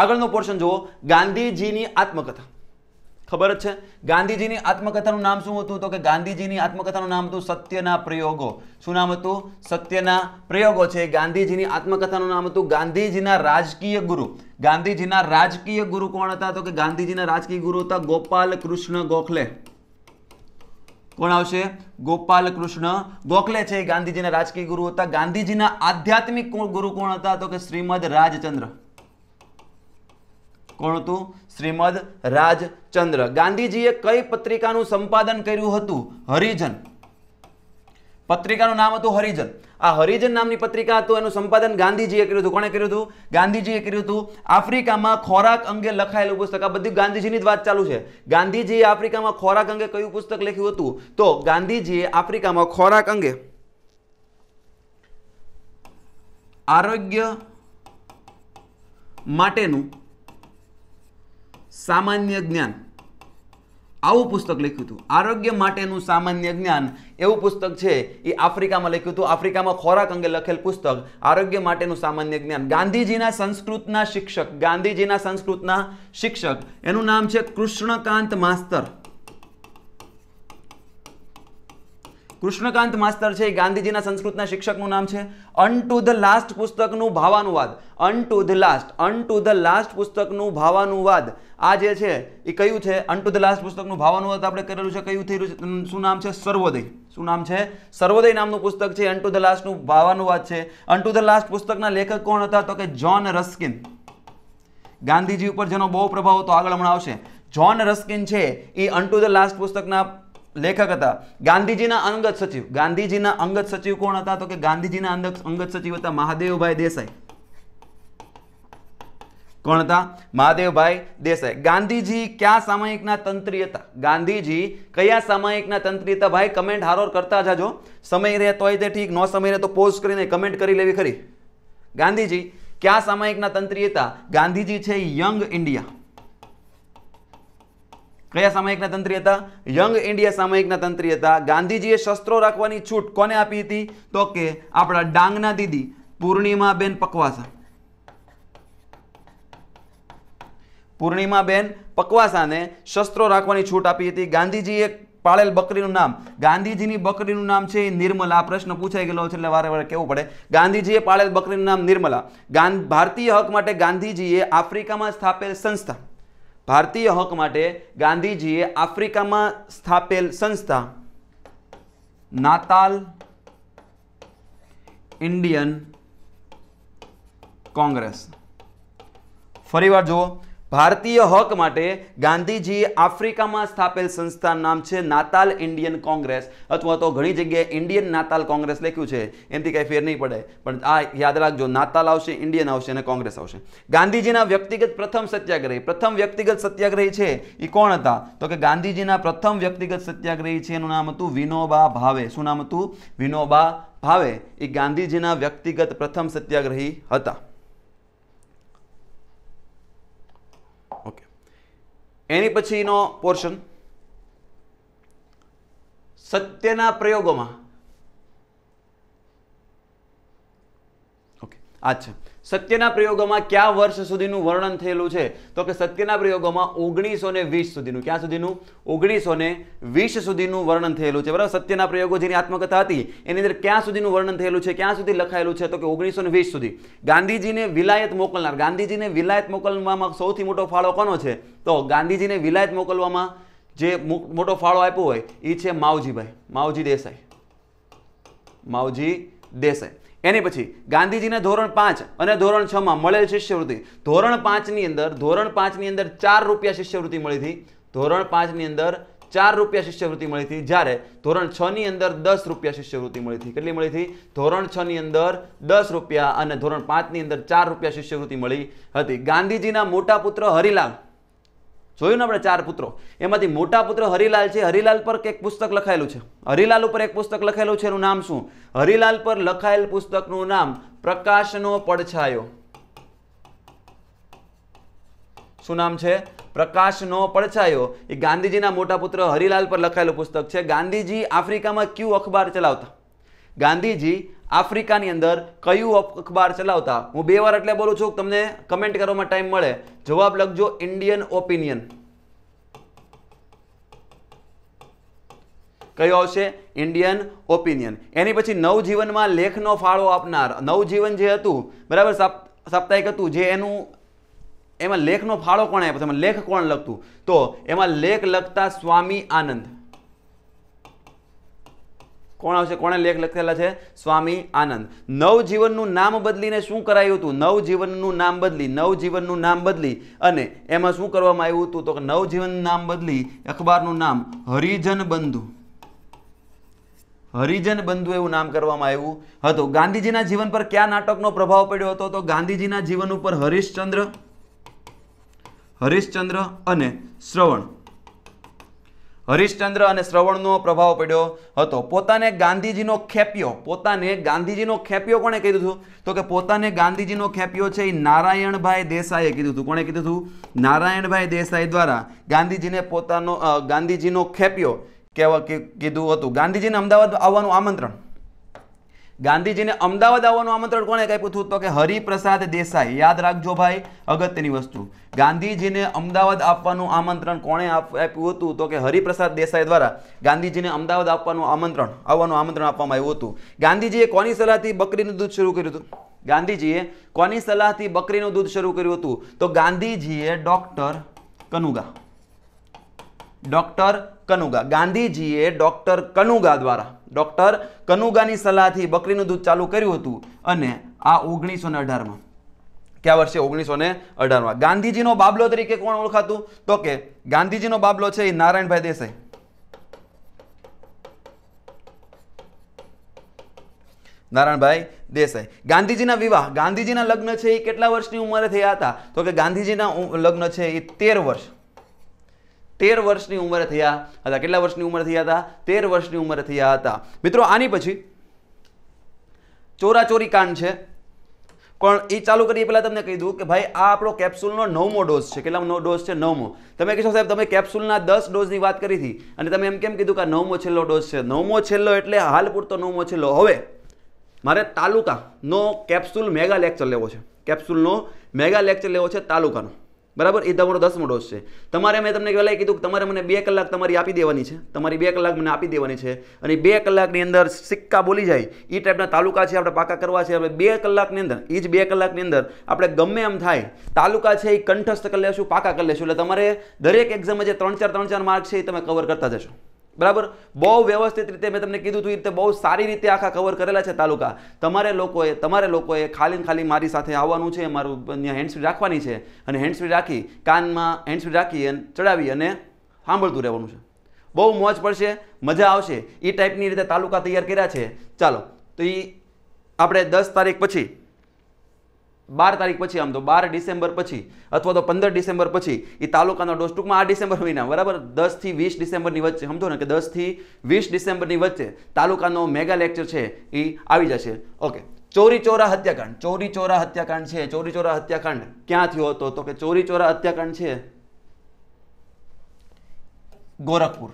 આગળનો પોર્શન જુઓ ગાંધીજીની આત્મકથા ખબર જ છે ગાંધીજીની આત્મકથાનું નામ શું હતું તો કે ગાંધીજીની આત્મકથાનું નામ હતું સત્યના પ્રયોગો શું નામ હતું સત્યના પ્રયોગો છે ગાંધીજીની આત્મકથાનું નામ હતું ગાંધીજીના રાજકીય ગુરુ ગાંધીજીના રાજકીય ગુરુ કોણ હતા તો કે ગાંધીજીના રાજકીય ગુરુ હતા ગોપાલ કૃષ્ણ ગોખલે કોણ આવશે ગોપાલ કૃષ્ણ ગોખલે છે ગાંધીજીના રાજકીય ગુરુ હતા ગાંધીજીના આધ્યાત્મિક ગુરુ કોણ હતા તો કે શ્રીમદ રાજચંદ્ર કોણ હતું શ્રીમદ રાજચંદ્ર ગાંધીજીએ કઈ પત્રિકાનું સંપાદન કર્યું હતું હરિજન પત્રિકાનું નામ હતું હરિજન આ હરિજન નામની પત્રિકા હતું એનું સંપાદન ગાંધીજીએ કર્યું હતું કોણે કર્યું હતું ગાંધીજીએ કર્યું હતું આફ્રિકામાં ખોરાક અંગે લખાયેલું પુસ્તક આ બધું ગાંધીજીની જ વાત ચાલુ છે ગાંધીજીએ આફ્રિકામાં ખોરાક અંગે કયું પુસ્તક લખ્યું હતું તો ગાંધીજીએ આફ્રિકામાં ખોરાક અંગે આરોગ્ય માટેનું સામાન્ય જ્ઞાન આવું પુસ્તક લખ્યું હતું આરોગ્ય માટેનું સામાન્ય જ્ઞાન એવું પુસ્તક છે એ આફ્રિકામાં લખ્યું હતું આફ્રિકામાં ખોરાક અંગે લખેલ પુસ્તક આરોગ્ય માટેનું સામાન્ય જ્ઞાન ગાંધીજીના સંસ્કૃતના શિક્ષક ગાંધીજીના સંસ્કૃતના શિક્ષક એનું નામ છે કૃષ્ણકાંત માસ્તર કૃષ્ણકાંત માસ્તર છે એ ગાંધીજીના સંસ્કૃતના શિક્ષકનું નામ છે અન ટુ ધ લાસ્ટ પુસ્તકનું ભાવાનુવાદ unto the last unto the last પુસ્તકનું ભાવાનુવાદ આ જે છે એ કયું છે અન ધ લાસ્ટ પુસ્તકનું ભાવાનુવાદ આપણે કરેલું છે કયું થયેલું છે શું નામ છે સર્વોદય શું નામ છે સર્વોદય નામનું પુસ્તક છે અન ધ લાસ્ટનું ભાવાનુવાદ છે અન ધ લાસ્ટ પુસ્તકના લેખક કોણ હતા તો કે જોન રસ્કિન ગાંધીજી ઉપર જેનો બહુ પ્રભાવ હતો આગળ હમણાં આવશે જ્હોન રસ્કિન છે એ અન ધ લાસ્ટ પુસ્તકના લેખક હતા ગાંધીજીના અંગત સચિવ ગાંધીજીના અંગત સચિવ કોણ હતા તો કે ગાંધીજીના અંગત સચિવ હતા મહાદેવભાઈ દેસાઈ કોણ હતા મહાદેવભાઈ દેસાઈ ગાંધીજી કયા સામયિકના તંત્રી હતા ગાંધીજી કયા સામયિકના તંત્રી હતા ભાઈ કમેન્ટ હારોર કરતા જાજો સમય રહે તોય તે ઠીક નો સમય રહે તો પોઝ કરીને કમેન્ટ કરી લેવી ખરી ગાંધીજી કયા સામયિકના તંત્રી હતા ગાંધીજી છે યંગ ઇન્ડિયા કયા સામયિકના તંત્રી હતા યંગ ઇન્ડિયા સામયિકના તંત્રી હતા ગાંધીજીએ શસ્ત્રો રાખવાની છૂટ કોને આપી હતી તો કે આપણા ડાંગના દીદી પૂર્ણિમાબેન પકવાસા પૂર્ણિમાબેન પકવાસાને શસ્ત્રો રાખવાની છૂટ આપી હતી ગાંધીજીએ પાળેલ બકરીનું નામ ગાંધીજીની બકરીનું નામ છે નિર્મલા પ્રશ્ન પૂછાઈ ગયેલો છે એટલે વારે વારે કેવું પડે ગાંધીજીએ પાળેલ બકરીનું નામ નિર્મલા ભારતીય હક માટે ગાંધીજીએ આફ્રિકામાં સ્થાપેલ સંસ્થા ભારતીય હક માટે ગાંધીજીએ આફ્રિકામાં સ્થાપેલ સંસ્થા નાતાલ ઇન્ડિયન કોંગ્રેસ ફરી વાર જુઓ ભારતીય હક માટે ગાંધીજીએ આફ્રિકામાં સ્થાપેલ સંસ્થાનું નામ છે નાતાલ ઇન્ડિયન કોંગ્રેસ અથવા તો ઘણી જગ્યાએ ઇન્ડિયન નાતાલ કોંગ્રેસ લખ્યું છે એમથી કંઈ ફેર નહીં પડે પણ આ યાદ રાખજો નાતાલ આવશે ઇન્ડિયન આવશે અને કોંગ્રેસ આવશે ગાંધીજીના વ્યક્તિગત પ્રથમ સત્યાગ્રહી પ્રથમ વ્યક્તિગત સત્યાગ્રહી છે એ કોણ હતા તો કે ગાંધીજીના પ્રથમ વ્યક્તિગત સત્યાગ્રહી છે એનું નામ હતું વિનોબા ભાવે શું નામ હતું વિનોબા ભાવે એ ગાંધીજીના વ્યક્તિગત પ્રથમ સત્યાગ્રહી હતા એની પછીનો પોર્શન સત્યના પ્રયોગોમાં ઓકે આ છે સત્યના પ્રયોગોમાં કયા વર્ષ સુધીનું વર્ણન થયેલું છે તો કે સત્યના પ્રયોગોમાં ઓગણીસો ને વીસ સુધીનું ક્યાં સુધીનું ઓગણીસો વીસ સુધીનું વર્ણન થયેલું છે બરાબર સત્યના પ્રયોગો જેની આત્મકથા હતી એની અંદર ક્યાં સુધીનું વર્ણન થયેલું છે ક્યાં સુધી લખાયેલું છે તો કે ઓગણીસો વીસ સુધી ગાંધીજીને વિલાયત મોકલનાર ગાંધીજીને વિલાયત મોકલવામાં સૌથી મોટો ફાળો કોનો છે તો ગાંધીજીને વિલાયત મોકલવામાં જે મોટો ફાળો આપ્યો હોય એ છે માવજીભાઈ માવજી દેસાઈ માવજી દેસાઈ એની પછી ગાંધીજીના ધોરણ પાંચ અને ધોરણ છ માં મળેલ શિષ્યવૃત્તિ ધોરણ પાંચની અંદર ધોરણ પાંચની અંદર ચાર રૂપિયા શિષ્યવૃત્તિ મળી હતી ધોરણ પાંચની અંદર ચાર રૂપિયા શિષ્યવૃત્તિ મળી હતી જ્યારે ધોરણ છ ની અંદર દસ રૂપિયા શિષ્યવૃત્તિ મળી હતી કેટલી મળી હતી ધોરણ છ ની અંદર દસ રૂપિયા અને ધોરણ પાંચની અંદર ચાર રૂપિયા શિષ્યવૃત્તિ મળી હતી ગાંધીજીના મોટા પુત્ર હરિલાલ જોયું ને આપણે ચાર પુત્રો એમાંથી મોટા પુત્ર હરિલાલ છે હરિલાલ પર એક પુસ્તક લખાયેલું છે હરિલાલ ઉપર એક પુસ્તક લખાયેલું છે એનું નામ શું હરિલાલ પર લખાયેલ પુસ્તકનું નામ પ્રકાશનો પડછાયો શું નામ છે પ્રકાશનો પડછાયો એ ગાંધીજીના મોટા પુત્ર હરિલાલ પર લખાયેલું પુસ્તક છે ગાંધીજી આફ્રિકામાં ક્યુ અખબાર ચલાવતા ગાંધીજી આફ્રિકાની અંદર કયું અખબાર ચલાવતા હું બે વાર એટલે બોલું છું તમને કમેન્ટ કરવામાં ટાઈમ મળે જવાબ લખજો ઇન્ડિયન ઓપિનિયન કયો આવશે ઇન્ડિયન ઓપિનિયન એની પછી નવજીવનમાં લેખનો ફાળો આપનાર નવજીવન જે હતું બરાબર સાપ્તાહિક હતું જે એનું એમાં લેખનો ફાળો કોણ આપ્યો લેખ કોણ લખતું તો એમાં લેખ લખતા સ્વામી આનંદ કોણ આવશે કોણે લેખ લખેલા છે સ્વામી આનંદ નવજીવનનું નામ બદલીને શું કરાયું હતું નવજીવનનું નામ બદલી નવજીવનનું નામ બદલી અને એમાં શું કરવામાં આવ્યું હતું તો નવજીવન નામ બદલી અખબારનું નામ હરિજન બંધુ હરિજન બંધુ એવું નામ કરવામાં આવ્યું હતું ગાંધીજીના જીવન પર કયા નાટકનો પ્રભાવ પડ્યો હતો તો ગાંધીજીના જીવન ઉપર હરિશ્ચંદ્ર હરિશ્ચંદ્ર અને શ્રવણ હરિશ્ચંદ્ર અને શ્રવણનો પ્રભાવ પડ્યો હતો પોતાને ગાંધીજીનો ખેપિયો પોતાને ગાંધીજીનો ખેપિયો કોણે કીધું હતું તો કે પોતાને ગાંધીજીનો ખેપિયો છે એ નારાયણભાઈ દેસાઈએ કીધું હતું કોણે કીધું હતું નારાયણભાઈ દેસાઈ દ્વારા ગાંધીજીને પોતાનો ગાંધીજીનો ખેપિયો કહેવા કીધું હતું ગાંધીજીને અમદાવાદ આવવાનું આમંત્રણ ગાંધીજીને અમદાવાદ આવવાનું આમંત્રણ કોણે કાપ્યું હતું તો કે હરિપ્રસાદ દેસાઈ યાદ રાખજો ભાઈ અગત્યની વસ્તુ ગાંધીજીને અમદાવાદ આપવાનું આમંત્રણ કોણે આપ્યું હતું તો કે હરિપ્રસાદ દેસાઈ દ્વારા ગાંધીજીને અમદાવાદ આપવાનું આમંત્રણ આવવાનું આમંત્રણ આપવામાં આવ્યું હતું ગાંધીજીએ કોની સલાહથી બકરીનું દૂધ શરૂ કર્યું હતું ગાંધીજીએ કોની સલાહથી બકરીનું દૂધ શરૂ કર્યું હતું તો ગાંધીજીએ ડૉક્ટર કનુગા ડૉક્ટર કનુગા ગાંધીજીએ ડૉક્ટર કનુગા દ્વારા ડૉક્ટર કનુગાની સલાહથી બકરીનું દૂધ ચાલુ કર્યું હતું અને આ ઓગણીસો ને અઢારમાં કયા વર્ષે ઓગણીસો ને અઢારમાં ગાંધીજીનો બાબલો તરીકે કોણ ઓળખાતું તો કે ગાંધીજીનો બાબલો છે એ નારાયણભાઈ દેસાઈ નારાયણભાઈ દેસાઈ ગાંધીજીના વિવાહ ગાંધીજીના લગ્ન છે એ કેટલા વર્ષની ઉંમરે થયા હતા તો કે ગાંધીજીના લગ્ન છે એ તેર વર્ષ તેર વર્ષની ઉંમરે થયા હતા કેટલા વર્ષની ઉંમરે થયા હતા તેર વર્ષની ઉંમરે થયા હતા મિત્રો આની પછી ચોરાચોરી કાંડ છે પણ એ ચાલુ કરીએ પહેલાં તમને કહી દઉં કે ભાઈ આ આપણો કેપ્સ્યુલનો નવમો ડોઝ છે કેટલામો ડોઝ છે નવમો તમે કહેશો સાહેબ તમે કેપ્સ્યુલના દસ ડોઝની વાત કરી હતી અને તમે એમ કેમ કીધું કે નવમો છેલ્લો ડોઝ છે નવમો છેલ્લો એટલે હાલ પૂરતો નવમો છેલ્લો હવે મારે તાલુકાનો કેપ્સ્યુલ મેગા લેક્ચર લેવો છે કેપ્સ્યુલનો મેગા લેક્ચર લેવો છે તાલુકાનો બરાબર એ તમારો દસમો ડોઝ છે તમારે મેં તમને પહેલાં કીધું કે તમારે મને બે કલાક તમારી આપી દેવાની છે તમારી બે કલાક મને આપી દેવાની છે અને બે કલાકની અંદર સિક્કા બોલી જાય એ ટાઈપના તાલુકા છે આપણે પાકા કરવા છે આપણે બે કલાકની અંદર એ જ બે કલાકની અંદર આપણે ગમે એમ થાય તાલુકા છે એ કંઠસ્થ કરી લેશું પાકા કરી લેશું એટલે તમારે દરેક એક્ઝામમાં જે ત્રણ ચાર ત્રણ ચાર માર્ક છે એ તમે કવર કરતા જશો બરાબર બહુ વ્યવસ્થિત રીતે મેં તમને કીધું હતું એ રીતે બહુ સારી રીતે આખા કવર કરેલા છે તાલુકા તમારે લોકોએ તમારે લોકોએ ખાલી ખાલી મારી સાથે આવવાનું છે મારું હેન્ડસ્ફ્રી રાખવાની છે અને હેન્ડસ્ફ્રી રાખી કાનમાં હેન્ડસ્ફ્રી રાખી અને ચડાવી અને સાંભળતું રહેવાનું છે બહુ મોજ પડશે મજા આવશે એ ટાઈપની રીતે તાલુકા તૈયાર કર્યા છે ચાલો તો એ આપણે દસ તારીખ પછી બાર તારીખ પછી આમ તો બાર ડિસેમ્બર પછી અથવા તો પંદર ડિસેમ્બર પછી એ તાલુકાનો ડોસ ટૂંકમાં આ ડિસેમ્બર મહિના બરાબર દસથી વીસ ડિસેમ્બરની વચ્ચે સમજો ને કે દસથી વીસ ડિસેમ્બરની વચ્ચે તાલુકાનો મેગા લેક્ચર છે એ આવી જશે ઓકે ચોરી ચોરા હત્યાકાંડ ચોરી ચોરા હત્યાકાંડ છે ચોરી ચોરા હત્યાકાંડ ક્યાં થયો હતો તો કે ચોરી ચોરા હત્યાકાંડ છે ગોરખપુર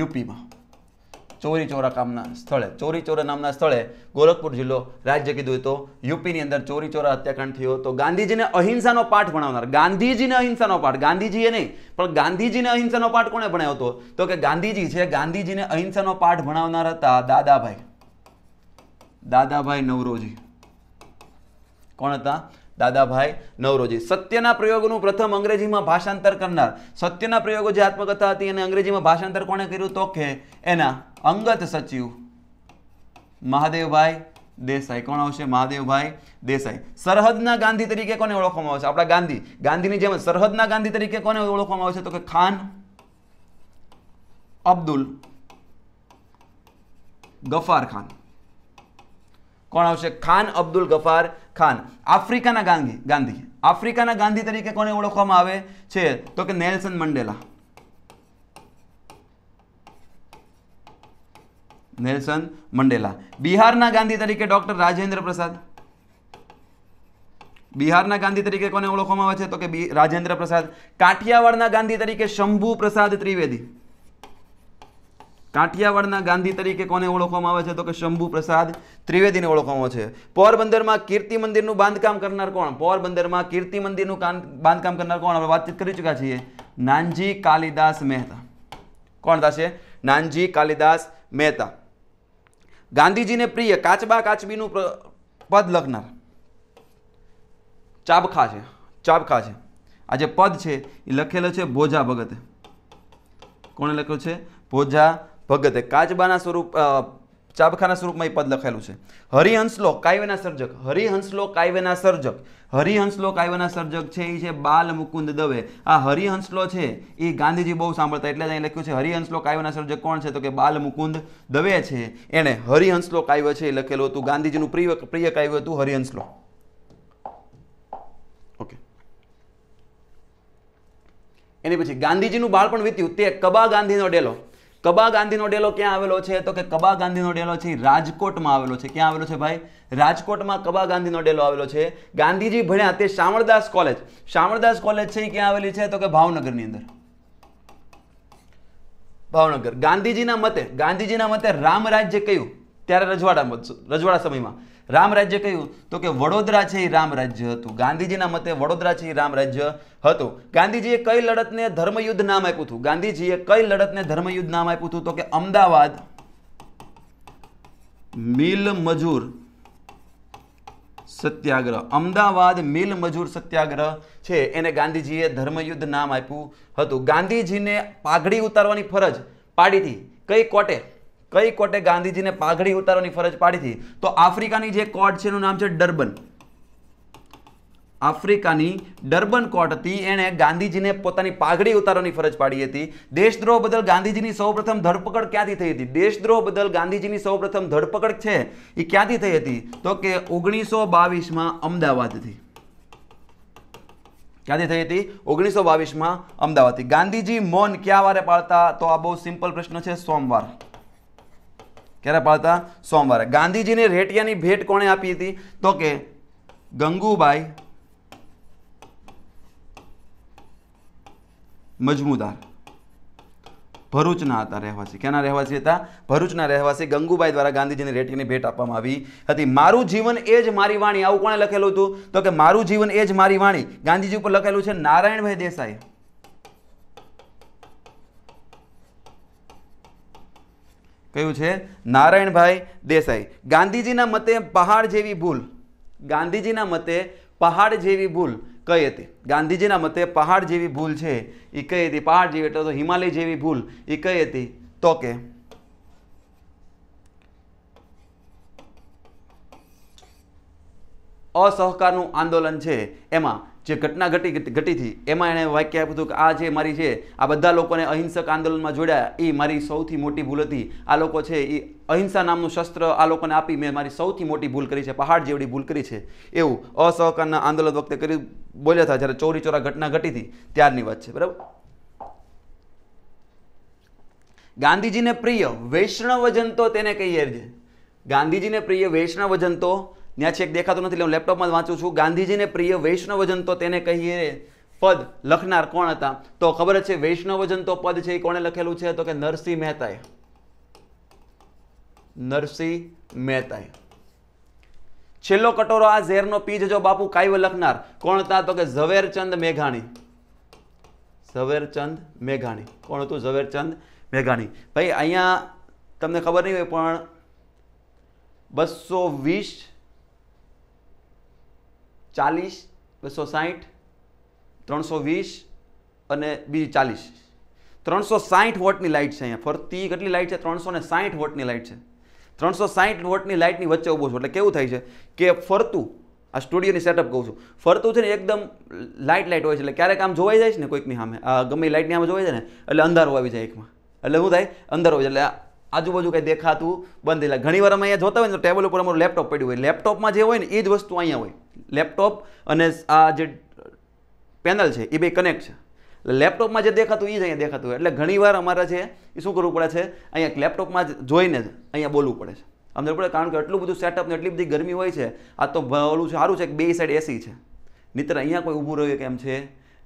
યુપીમાં ચોરી ચોરા કામના સ્થળે ચોરી ચોરા નામના સ્થળે ગોરખપુર જિલ્લો રાજ્ય કીધું તો યુપીની અંદર ચોરી ચોરા હત્યાકાંડ થયો તો ગાંધીજીને અહિંસાનો પાઠ ભણાવનાર ગાંધીજીને અહિંસાનો પાઠ ગાંધીજીએ નહીં પણ ગાંધીજીને અહિંસાનો પાઠ કોણે ભણાવ્યો હતો તો કે ગાંધીજી છે ગાંધીજીને અહિંસાનો પાઠ ભણાવનાર હતા દાદાભાઈ દાદાભાઈ નવરોજી કોણ હતા દાદાભાઈ નવરોજી સત્યના પ્રયોગનું પ્રથમ અંગ્રેજીમાં ભાષાંતર કરનાર સત્યના પ્રયોગો જે આત્મકથા હતી એને અંગ્રેજીમાં ભાષાંતર કોણે કર્યું તો કે એના અંગત સચિવ મહાદેવભાઈ દેસાઈ કોણ આવશે મહાદેવભાઈ દેસાઈ સરહદના ગાંધી તરીકે કોને ઓળખવામાં આવશે આપણા ગાંધી ગાંધીની જેમ સરહદના ગાંધી તરીકે કોને ઓળખવામાં આવશે તો કે ખાન અબ્દુલ ગફાર ખાન કોણ આવશે ખાન અબ્દુલ ગફાર ખાન આફ્રિકાના ગાંધી ગાંધી આફ્રિકાના ગાંધી તરીકે કોને ઓળખવામાં આવે છે તો કે નેલ્સન મંડેલા નેલ્સન મંડેલા બિહારના ગાંધી તરીકે ડૉક્ટર રાજેન્દ્ર પ્રસાદ બિહારના ગાંધી તરીકે કોને ઓળખવામાં આવે છે તો કે રાજેન્દ્ર પ્રસાદ કાઠિયાવાડના ગાંધી તરીકે શંભુ પ્રસાદ ત્રિવેદી કાઠિયાવાડના ગાંધી તરીકે કોને ઓળખવામાં આવે છે તો કે શંભુ પ્રસાદ ત્રિવેદીને ઓળખવામાં છે પોરબંદરમાં કીર્તિ મંદિરનું બાંધકામ કરનાર કોણ પોરબંદરમાં કીર્તિ મંદિરનું બાંધકામ કરનાર કોણ આપણે વાતચીત કરી ચૂક્યા છીએ નાનજી કાલિદાસ મહેતા કોણ થશે નાનજી કાલિદાસ મહેતા ગાંધીજીને પ્રિય કાચબા કાચબીનું પદ લખનાર ચાબખા છે ચાબખા છે આ જે પદ છે એ લખેલો છે ભોજા ભગતે કોણે લખ્યું છે ભોજા ભગતે કાચબાના સ્વરૂપ ચાબખાના સ્વરૂપમાં એ પદ લખેલું છે હરિહંસલો કાવ્યના સર્જક હરિહંસલો કાવ્યના સર્જક હરિહંસલો કાવ્યના સર્જક છે એ છે બાલ મુકુંદ દવે આ હરિહંસલો છે એ ગાંધીજી બહુ સાંભળતા એટલે જ અહીં લખ્યું છે હરિહંસલો કાવ્યના સર્જક કોણ છે તો કે બાલ મુકુંદ દવે છે એણે હરિહંસલો કાવ્ય છે એ લખેલું હતું ગાંધીજીનું પ્રિય પ્રિય કાવ્ય હતું હરિહંસલો એની પછી ગાંધીજીનું બાળપણ વીત્યું તે કબા ગાંધીનો ડેલો કબા ગાંધીનો ડેલો ક્યાં આવેલો છે તો કે કબા ગાંધીનો ડેલો છે રાજકોટમાં આવેલો છે ક્યાં આવેલો છે ભાઈ રાજકોટમાં કબા ગાંધીનો ડેલો આવેલો છે ગાંધીજી ભણ્યા તે શામળદાસ કોલેજ શામળદાસ કોલેજ છે ક્યાં આવેલી છે તો કે ભાવનગરની અંદર ભાવનગર ગાંધીજીના મતે ગાંધીજીના મતે રામ રાજ્ય કયું ત્યારે રજવાડા રજવાડા સમયમાં રામ રાજ્ય કહ્યું તો કે વડોદરા છે એ રામ રાજ્ય હતું ગાંધીજીના મતે વડોદરા છે એ રામ રાજ્ય હતું ગાંધીજીએ કઈ લડતને ધર્મયુદ્ધ નામ આપ્યું હતું ગાંધીજીએ કઈ લડતને ધર્મયુદ્ધ નામ આપ્યું હતું તો કે અમદાવાદ મિલ મજૂર સત્યાગ્રહ અમદાવાદ મિલ મજૂર સત્યાગ્રહ છે એને ગાંધીજીએ ધર્મયુદ્ધ નામ આપ્યું હતું ગાંધીજીને પાઘડી ઉતારવાની ફરજ પાડી હતી કઈ કોટે કઈ કોર્ટે ગાંધીજીને પાઘડી ઉતારવાની ફરજ પાડી હતી તો આફ્રિકાની જે કોર્ટ છે એનું નામ છે ડર્બન આફ્રિકાની ડર્બન કોર્ટ હતી એણે ગાંધીજીને પોતાની પાઘડી ઉતારવાની ફરજ પાડી હતી દેશદ્રોહ બદલ ગાંધીજીની સૌપ્રથમ ધરપકડ ક્યાંથી થઈ હતી દેશદ્રોહ બદલ ગાંધીજીની સૌપ્રથમ ધરપકડ છે એ ક્યાંથી થઈ હતી તો કે ઓગણીસો બાવીસમાં અમદાવાદથી ક્યાંથી થઈ હતી ઓગણીસો બાવીસમાં અમદાવાદથી ગાંધીજી મૌન ક્યાં વારે પાડતા તો આ બહુ સિમ્પલ પ્રશ્ન છે સોમવાર ક્યારે પાળતા સોમવારે ગાંધીજીને રેટિયાની ભેટ કોણે આપી હતી તો કે ગંગુબાઈ મજમુદાર ભરૂચના હતા રહેવાસી કેના રહેવાસી હતા ભરૂચના રહેવાસી ગંગુબાઈ દ્વારા ગાંધીજીને રેટિયાની ભેટ આપવામાં આવી હતી મારું જીવન એ જ મારી વાણી આવું કોણે લખેલું હતું તો કે મારું જીવન એ જ મારી વાણી ગાંધીજી ઉપર લખેલું છે નારાયણભાઈ દેસાઈ કયું છે નારાયણભાઈ દેસાઈ ગાંધીજીના મતે પહાડ જેવી ભૂલ ગાંધીજીના મતે પહાડ જેવી ભૂલ કઈ હતી ગાંધીજીના મતે પહાડ જેવી ભૂલ છે એ કઈ હતી પહાડ જેવી એટલે તો હિમાલય જેવી ભૂલ એ કઈ હતી તો કે અસહકારનું આંદોલન છે એમાં જે ઘટના ઘટી ઘટી હતી એમાં એણે વાક્ય આપ્યું હતું કે આ જે મારી છે આ બધા લોકોને અહિંસક આંદોલનમાં જોડ્યા એ મારી સૌથી મોટી ભૂલ હતી આ લોકો છે એ અહિંસા નામનું શસ્ત્ર આ લોકોને આપી મેં મારી સૌથી મોટી ભૂલ કરી છે પહાડ જેવડી ભૂલ કરી છે એવું અસહકારના આંદોલન વખતે કરી બોલ્યા હતા જ્યારે ચોરી ચોરા ઘટના ઘટી હતી ત્યારની વાત છે બરાબર ગાંધીજીને પ્રિય વૈષ્ણવજન તો તેને કહીએ છીએ ગાંધીજીને પ્રિય વૈષ્ણવજન તો ત્યાં છેક દેખાતો નથી એટલે હું લેપટોપમાં વાંચું છું ગાંધીજીને પ્રિય વૈષ્ણવજન તો તેને કહીએ પદ લખનાર કોણ હતા તો ખબર છે વૈષ્ણવજન તો પદ છે એ કોણે લખેલું છે તો કે નરસિંહ મહેતાએ નરસિંહ મહેતાએ છેલ્લો કટોરો આ ઝેરનો પીજ જો બાપુ કાયવ લખનાર કોણ હતા તો કે ઝવેરચંદ મેઘાણી ઝવેરચંદ મેઘાણી કોણ હતું ઝવેરચંદ મેઘાણી ભાઈ અહીંયા તમને ખબર નહીં હોય પણ બસો વીસ ચાલીસ બસો સાહીઠ ત્રણસો વીસ અને બીજી ચાલીસ ત્રણસો સાહીઠ વોટની લાઇટ છે અહીંયા ફરતી કેટલી લાઇટ છે ત્રણસો ને સાહીઠ વોટની લાઇટ છે ત્રણસો સાહીઠ વોટની લાઇટની વચ્ચે ઊભો છું એટલે કેવું થાય છે કે ફરતું આ સ્ટુડિયોની સેટઅપ કહું છું ફરતું છે ને એકદમ લાઇટ લાઇટ હોય છે એટલે ક્યારેક આમ જોવાઈ જાય છે ને કોઈકની સામે ગમે લાઇટની આમ જોવાઈ જાય ને એટલે અંધારો આવી જાય એકમાં એટલે શું થાય અંદર હોય છે એટલે આજુબાજુ કંઈ દેખાતું બંધ એટલે ઘણી વાર અમે અહીંયા જોતા હોય ને તો ટેબલ ઉપર અમારું લેપટોપ પડ્યું હોય લેપટોપમાં જે હોય ને એ જ વસ્તુ અહીંયા હોય લેપટોપ અને આ જે પેનલ છે એ બે કનેક્ટ છે એટલે લેપટોપમાં જે દેખાતું એ જ અહીંયા દેખાતું હોય એટલે ઘણીવાર અમારે છે એ શું કરવું પડે છે અહીંયા લેપટોપમાં જ જોઈને જ અહીંયા બોલવું પડે છે અંદર પડે કારણ કે એટલું બધું સેટઅપ ને એટલી બધી ગરમી હોય છે આ તો ઓલું સારું છે કે બે સાઈડ એસી છે નિત્ર અહીંયા કોઈ ઊભું રહ્યું કેમ છે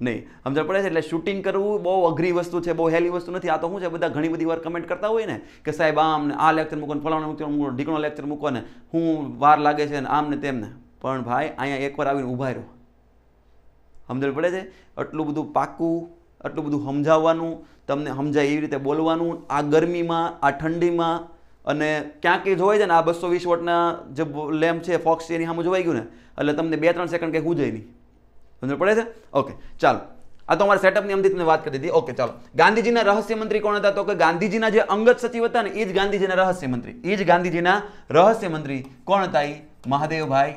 નહીં સમજણ પડે છે એટલે શૂટિંગ કરવું બહુ અઘરી વસ્તુ છે બહુ હેલી વસ્તુ નથી આ તો શું છે બધા ઘણી બધી વાર કમેન્ટ કરતા હોય ને કે સાહેબ આમ ને આ લેક્ચર મૂકો ને ફલાણા લેક્ચર મૂકો ઢીકણો લેક્ચર મૂકો ને હું વાર લાગે છે ને આમ ને તેમને પણ ભાઈ અહીંયા એકવાર આવીને ઊભા રહ્યો સમજણ પડે છે આટલું બધું પાકું આટલું બધું સમજાવવાનું તમને સમજાય એવી રીતે બોલવાનું આ ગરમીમાં આ ઠંડીમાં અને ક્યાં ક્યાંક જોવાય છે ને આ બસો વીસ વોટના જે લેમ્પ છે ફોક્સ એની સામે જોવાઈ ગયું ને એટલે તમને બે ત્રણ સેકન્ડ કંઈ હું જાય નહીં સમજ પડે છે ઓકે ચાલો આ તો અમારા સેટઅપની અમથી તમને વાત કરી દીધી ઓકે ચાલો ગાંધીજીના રહસ્ય મંત્રી કોણ હતા તો કે ગાંધીજીના જે અંગત સચિવ હતા ને એ જ ગાંધીજીના રહસ્ય મંત્રી એ જ ગાંધીજીના રહસ્ય મંત્રી કોણ હતા એ મહાદેવભાઈ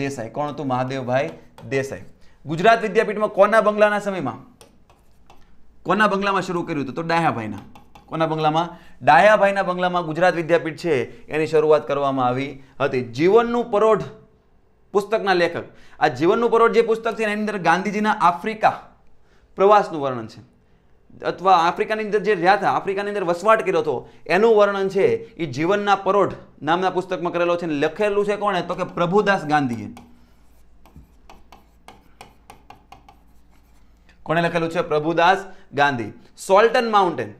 દેસાઈ કોણ હતું મહાદેવભાઈ દેસાઈ ગુજરાત વિદ્યાપીઠમાં કોના બંગલાના સમયમાં કોના બંગલામાં શરૂ કર્યું હતું તો ડાયાભાઈના કોના બંગલામાં ડાયાભાઈના બંગલામાં ગુજરાત વિદ્યાપીઠ છે એની શરૂઆત કરવામાં આવી હતી જીવનનું પરોઢ પુસ્તકના લેખક આ જીવનનું પરોઢ જે પુસ્તક છે એની અંદર ગાંધીજીના આફ્રિકા પ્રવાસનું વર્ણન છે અથવા આફ્રિકાની અંદર જે રહ્યા હતા આફ્રિકાની અંદર વસવાટ કર્યો હતો એનું વર્ણન છે એ જીવનના પરોઢ નામના પુસ્તકમાં કરેલો છે લખેલું છે કોણે તો કે પ્રભુદાસ ગાંધીએ કોણે લખેલું છે પ્રભુદાસ ગાંધી સોલ્ટન માઉન્ટેન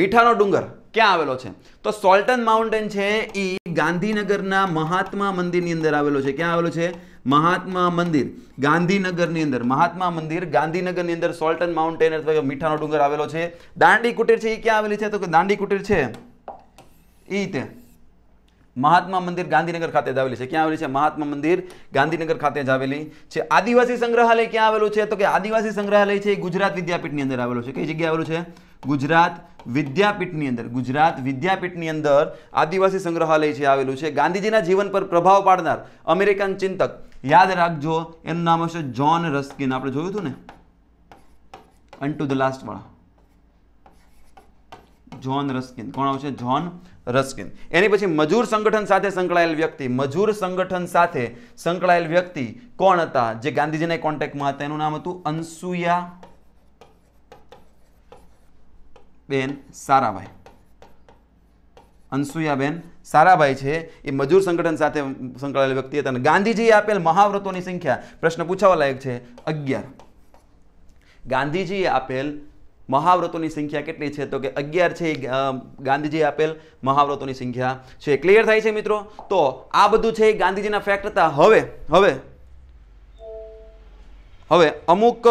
મીઠાનો ડુંગર ક્યાં આવેલો છે તો સોલ્ટન માઉન્ટેન છે એ ગાંધીનગરના મહાત્મા મંદિરની અંદર આવેલો છે ક્યાં આવેલો છે મહાત્મા મંદિર ગાંધીનગરની અંદર મહાત્મા મંદિર ગાંધીનગરની અંદર સોલ્ટન માઉન્ટેન અથવા મીઠાનો ડુંગર આવેલો છે દાંડી કુટીર છે એ ક્યાં આવેલી છે તો કે દાંડી કુટીર છે એ રીતે મહાત્મા મંદિર ગાંધીનગર ખાતે જ આવેલી છે ક્યાં આવેલી છે મહાત્મા મંદિર ગાંધીનગર ખાતે જ આવેલી છે આદિવાસી સંગ્રહાલય ક્યાં આવેલું છે તો કે આદિવાસી સંગ્રહાલય છે એ ગુજરાત વિદ્યાપીઠની અંદર આવેલું છે કઈ જગ્યાએ આવેલું છે ગુજરાત વિદ્યાપીઠની અંદર ગુજરાત વિદ્યાપીઠની અંદર આદિવાસી સંગ્રહાલય છે આવેલું છે ગાંધીજીના જીવન પર પ્રભાવ પાડનાર અમેરિકન ચિંતક યાદ રાખજો એનું નામ હશે જ્હોન રસ્કિન આપણે જોયું હતું ને અન ટુ ધ લાસ્ટવાળા જ્હોન રસ્કિન કોણ આવશે જ્હોન રસ્કિન એની પછી મજૂર સંગઠન સાથે સંકળાયેલ વ્યક્તિ મજૂર સંગઠન સાથે સંકળાયેલ વ્યક્તિ કોણ હતા જે ગાંધીજીના કોન્ટેક્ટમાં હતા એનું નામ હતું અનસુયા બેન સારાભાઈ અનસુયાબેન સારાભાઈ છે એ મજૂર સંગઠન સાથે સંકળાયેલ વ્યક્તિ હતા અને ગાંધીજીએ આપેલ મહાવ્રતોની સંખ્યા પ્રશ્ન પૂછાવા લાયક છે અગિયાર ગાંધીજીએ આપેલ મહાવ્રતોની સંખ્યા કેટલી છે તો કે અગિયાર છે એ ગાંધીજી આપેલ મહાવ્રતોની સંખ્યા છે ક્લિયર થાય છે મિત્રો તો આ બધું છે એ ગાંધીજીના ફેક્ટ હતા હવે હવે હવે અમુક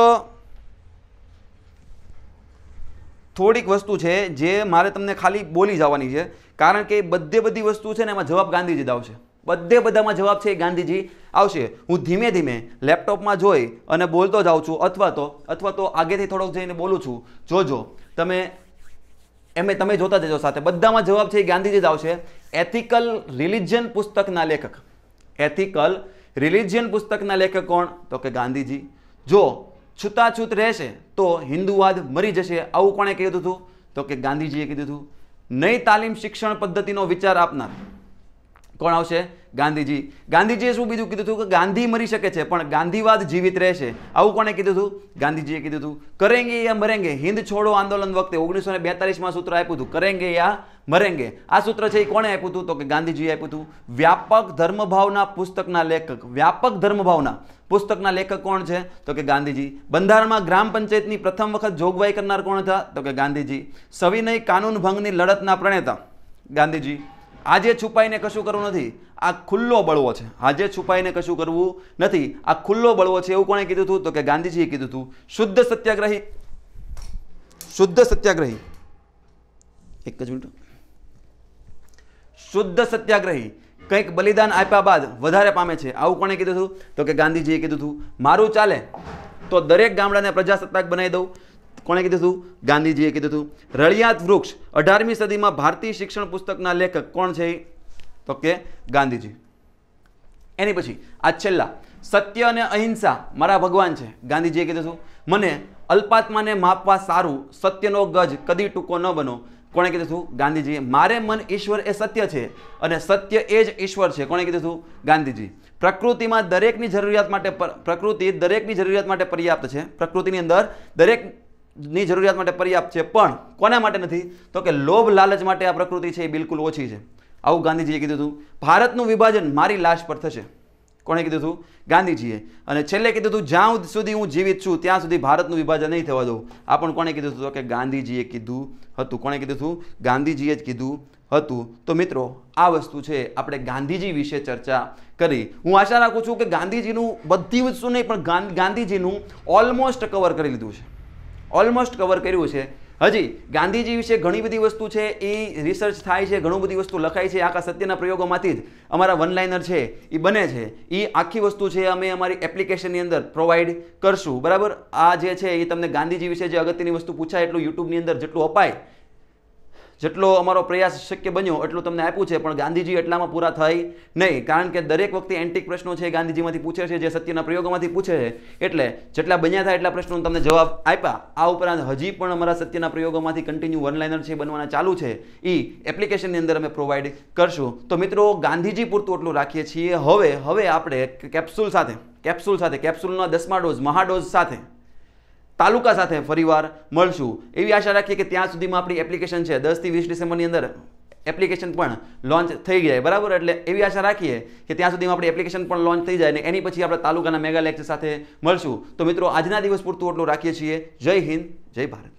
થોડીક વસ્તુ છે જે મારે તમને ખાલી બોલી જવાની છે કારણ કે બધે બધી વસ્તુ છે ને એમાં જવાબ ગાંધીજી જ આવશે બધે બધામાં જવાબ છે એ ગાંધીજી આવશે હું ધીમે ધીમે લેપટોપમાં જોઈ અને બોલતો જાઉં છું અથવા તો અથવા તો આગેથી થોડોક જઈને બોલું છું જોજો તમે એમે તમે જોતા જજો સાથે બધામાં જવાબ છે એ ગાંધીજી જ આવશે એથિકલ રિલિજિયન પુસ્તકના લેખક એથિકલ રિલિજિયન પુસ્તકના લેખક કોણ તો કે ગાંધીજી જો છૂતાછૂત રહેશે તો હિન્દુવાદ મરી જશે આવું કોણે કીધું હતું તો કે ગાંધીજીએ કીધું હતું નહીં તાલીમ શિક્ષણ પદ્ધતિનો વિચાર આપનાર કોણ આવશે ગાંધીજી ગાંધીજીએ શું બીજું કીધું હતું કે ગાંધી મરી શકે છે પણ ગાંધીવાદ જીવિત રહેશે આવું કોણે કીધું હતું ગાંધીજીએ કીધું હતું કરેંગે યા મરેંગે હિન્દ છોડો આંદોલન વખતે ઓગણીસો ને બેતાલીસમાં સૂત્ર આપ્યું હતું કરેંગે યા મરેંગે આ સૂત્ર છે એ કોણે આપ્યું હતું તો કે ગાંધીજીએ આપ્યું હતું વ્યાપક ધર્મભાવના પુસ્તકના લેખક વ્યાપક ધર્મભાવના પુસ્તકના લેખક કોણ છે તો કે ગાંધીજી બંધારણમાં ગ્રામ પંચાયતની પ્રથમ વખત જોગવાઈ કરનાર કોણ હતા તો કે ગાંધીજી સવિનય કાનૂન ભંગની લડતના પ્રણેતા ગાંધીજી આજે છુપાઈને કશું કરવું નથી આ ખુલ્લો બળવો છે આજે છુપાઈને કશું કરવું નથી આ ખુલ્લો બળવો છે એવું કોણે કીધું હતું તો કે ગાંધીજીએ કીધું હતું શુદ્ધ સત્યાગ્રહી શુદ્ધ સત્યાગ્રહી એક જ મિનિટ શુદ્ધ સત્યાગ્રહી કંઈક બલિદાન આપ્યા બાદ વધારે પામે છે આવું કોણે કીધું હતું તો કે ગાંધીજીએ કીધું હતું મારું ચાલે તો દરેક ગામડાને પ્રજાસત્તાક બનાવી દઉં કોણે કીધું હતું ગાંધીજીએ કીધું હતું રળિયાત વૃક્ષ અઢારમી સદીમાં ભારતીય શિક્ષણ પુસ્તકના લેખક કોણ છે તો કે ગાંધીજી એની પછી આ છેલ્લા સત્ય અને અહિંસા મારા ભગવાન છે ગાંધીજીએ કીધું હતું મને અલ્પાત્માને માપવા સારું સત્યનો ગજ કદી ટૂંકો ન બનો કોણે કીધું હતું ગાંધીજીએ મારે મન ઈશ્વર એ સત્ય છે અને સત્ય એ જ ઈશ્વર છે કોણે કીધું હતું ગાંધીજી પ્રકૃતિમાં દરેકની જરૂરિયાત માટે પ્રકૃતિ દરેકની જરૂરિયાત માટે પર્યાપ્ત છે પ્રકૃતિની અંદર દરેક ની જરૂરિયાત માટે પર્યાપ્ત છે પણ કોના માટે નથી તો કે લોભ લાલચ માટે આ પ્રકૃતિ છે એ બિલકુલ ઓછી છે આવું ગાંધીજીએ કીધું હતું ભારતનું વિભાજન મારી લાશ પર થશે કોણે કીધું હતું ગાંધીજીએ અને છેલ્લે કીધું હતું જ્યાં સુધી હું જીવિત છું ત્યાં સુધી ભારતનું વિભાજન નહીં થવા દઉં આ પણ કોણે કીધું હતું કે ગાંધીજીએ કીધું હતું કોણે કીધું હતું ગાંધીજીએ જ કીધું હતું તો મિત્રો આ વસ્તુ છે આપણે ગાંધીજી વિશે ચર્ચા કરી હું આશા રાખું છું કે ગાંધીજીનું બધી વસ્તુ નહીં પણ ગાંધીજીનું ઓલમોસ્ટ કવર કરી લીધું છે ઓલમોસ્ટ કવર કર્યું છે હજી ગાંધીજી વિશે ઘણી બધી વસ્તુ છે એ રિસર્ચ થાય છે ઘણું બધી વસ્તુ લખાય છે આખા સત્યના પ્રયોગોમાંથી જ અમારા વનલાઇનર છે એ બને છે એ આખી વસ્તુ છે અમે અમારી એપ્લિકેશનની અંદર પ્રોવાઈડ કરશું બરાબર આ જે છે એ તમને ગાંધીજી વિશે જે અગત્યની વસ્તુ પૂછાય એટલું યુટ્યુબની અંદર જેટલું અપાય જેટલો અમારો પ્રયાસ શક્ય બન્યો એટલું તમને આપ્યું છે પણ ગાંધીજી એટલામાં પૂરા થઈ નહીં કારણ કે દરેક વખતે એન્ટિક પ્રશ્નો છે ગાંધીજીમાંથી પૂછે છે જે સત્યના પ્રયોગોમાંથી પૂછે છે એટલે જેટલા બન્યા થાય એટલા પ્રશ્નો તમને જવાબ આપ્યા આ ઉપરાંત હજી પણ અમારા સત્યના પ્રયોગોમાંથી કન્ટિન્યુ વનલાઇનર છે બનવાના ચાલુ છે એ એપ્લિકેશનની અંદર અમે પ્રોવાઈડ કરશું તો મિત્રો ગાંધીજી પૂરતું એટલું રાખીએ છીએ હવે હવે આપણે કેપ્સુલ સાથે કેપ્સુલ સાથે કેપ્સુલના દસમા ડોઝ મહાડોઝ સાથે તાલુકા સાથે ફરીવાર મળશું એવી આશા રાખીએ કે ત્યાં સુધીમાં આપણી એપ્લિકેશન છે દસથી વીસ ડિસેમ્બરની અંદર એપ્લિકેશન પણ લોન્ચ થઈ જાય બરાબર એટલે એવી આશા રાખીએ કે ત્યાં સુધીમાં આપણી એપ્લિકેશન પણ લોન્ચ થઈ જાય ને એની પછી આપણે તાલુકાના મેગા લેક્ચર સાથે મળશું તો મિત્રો આજના દિવસ પૂરતું એટલું રાખીએ છીએ જય હિન્દ જય ભારત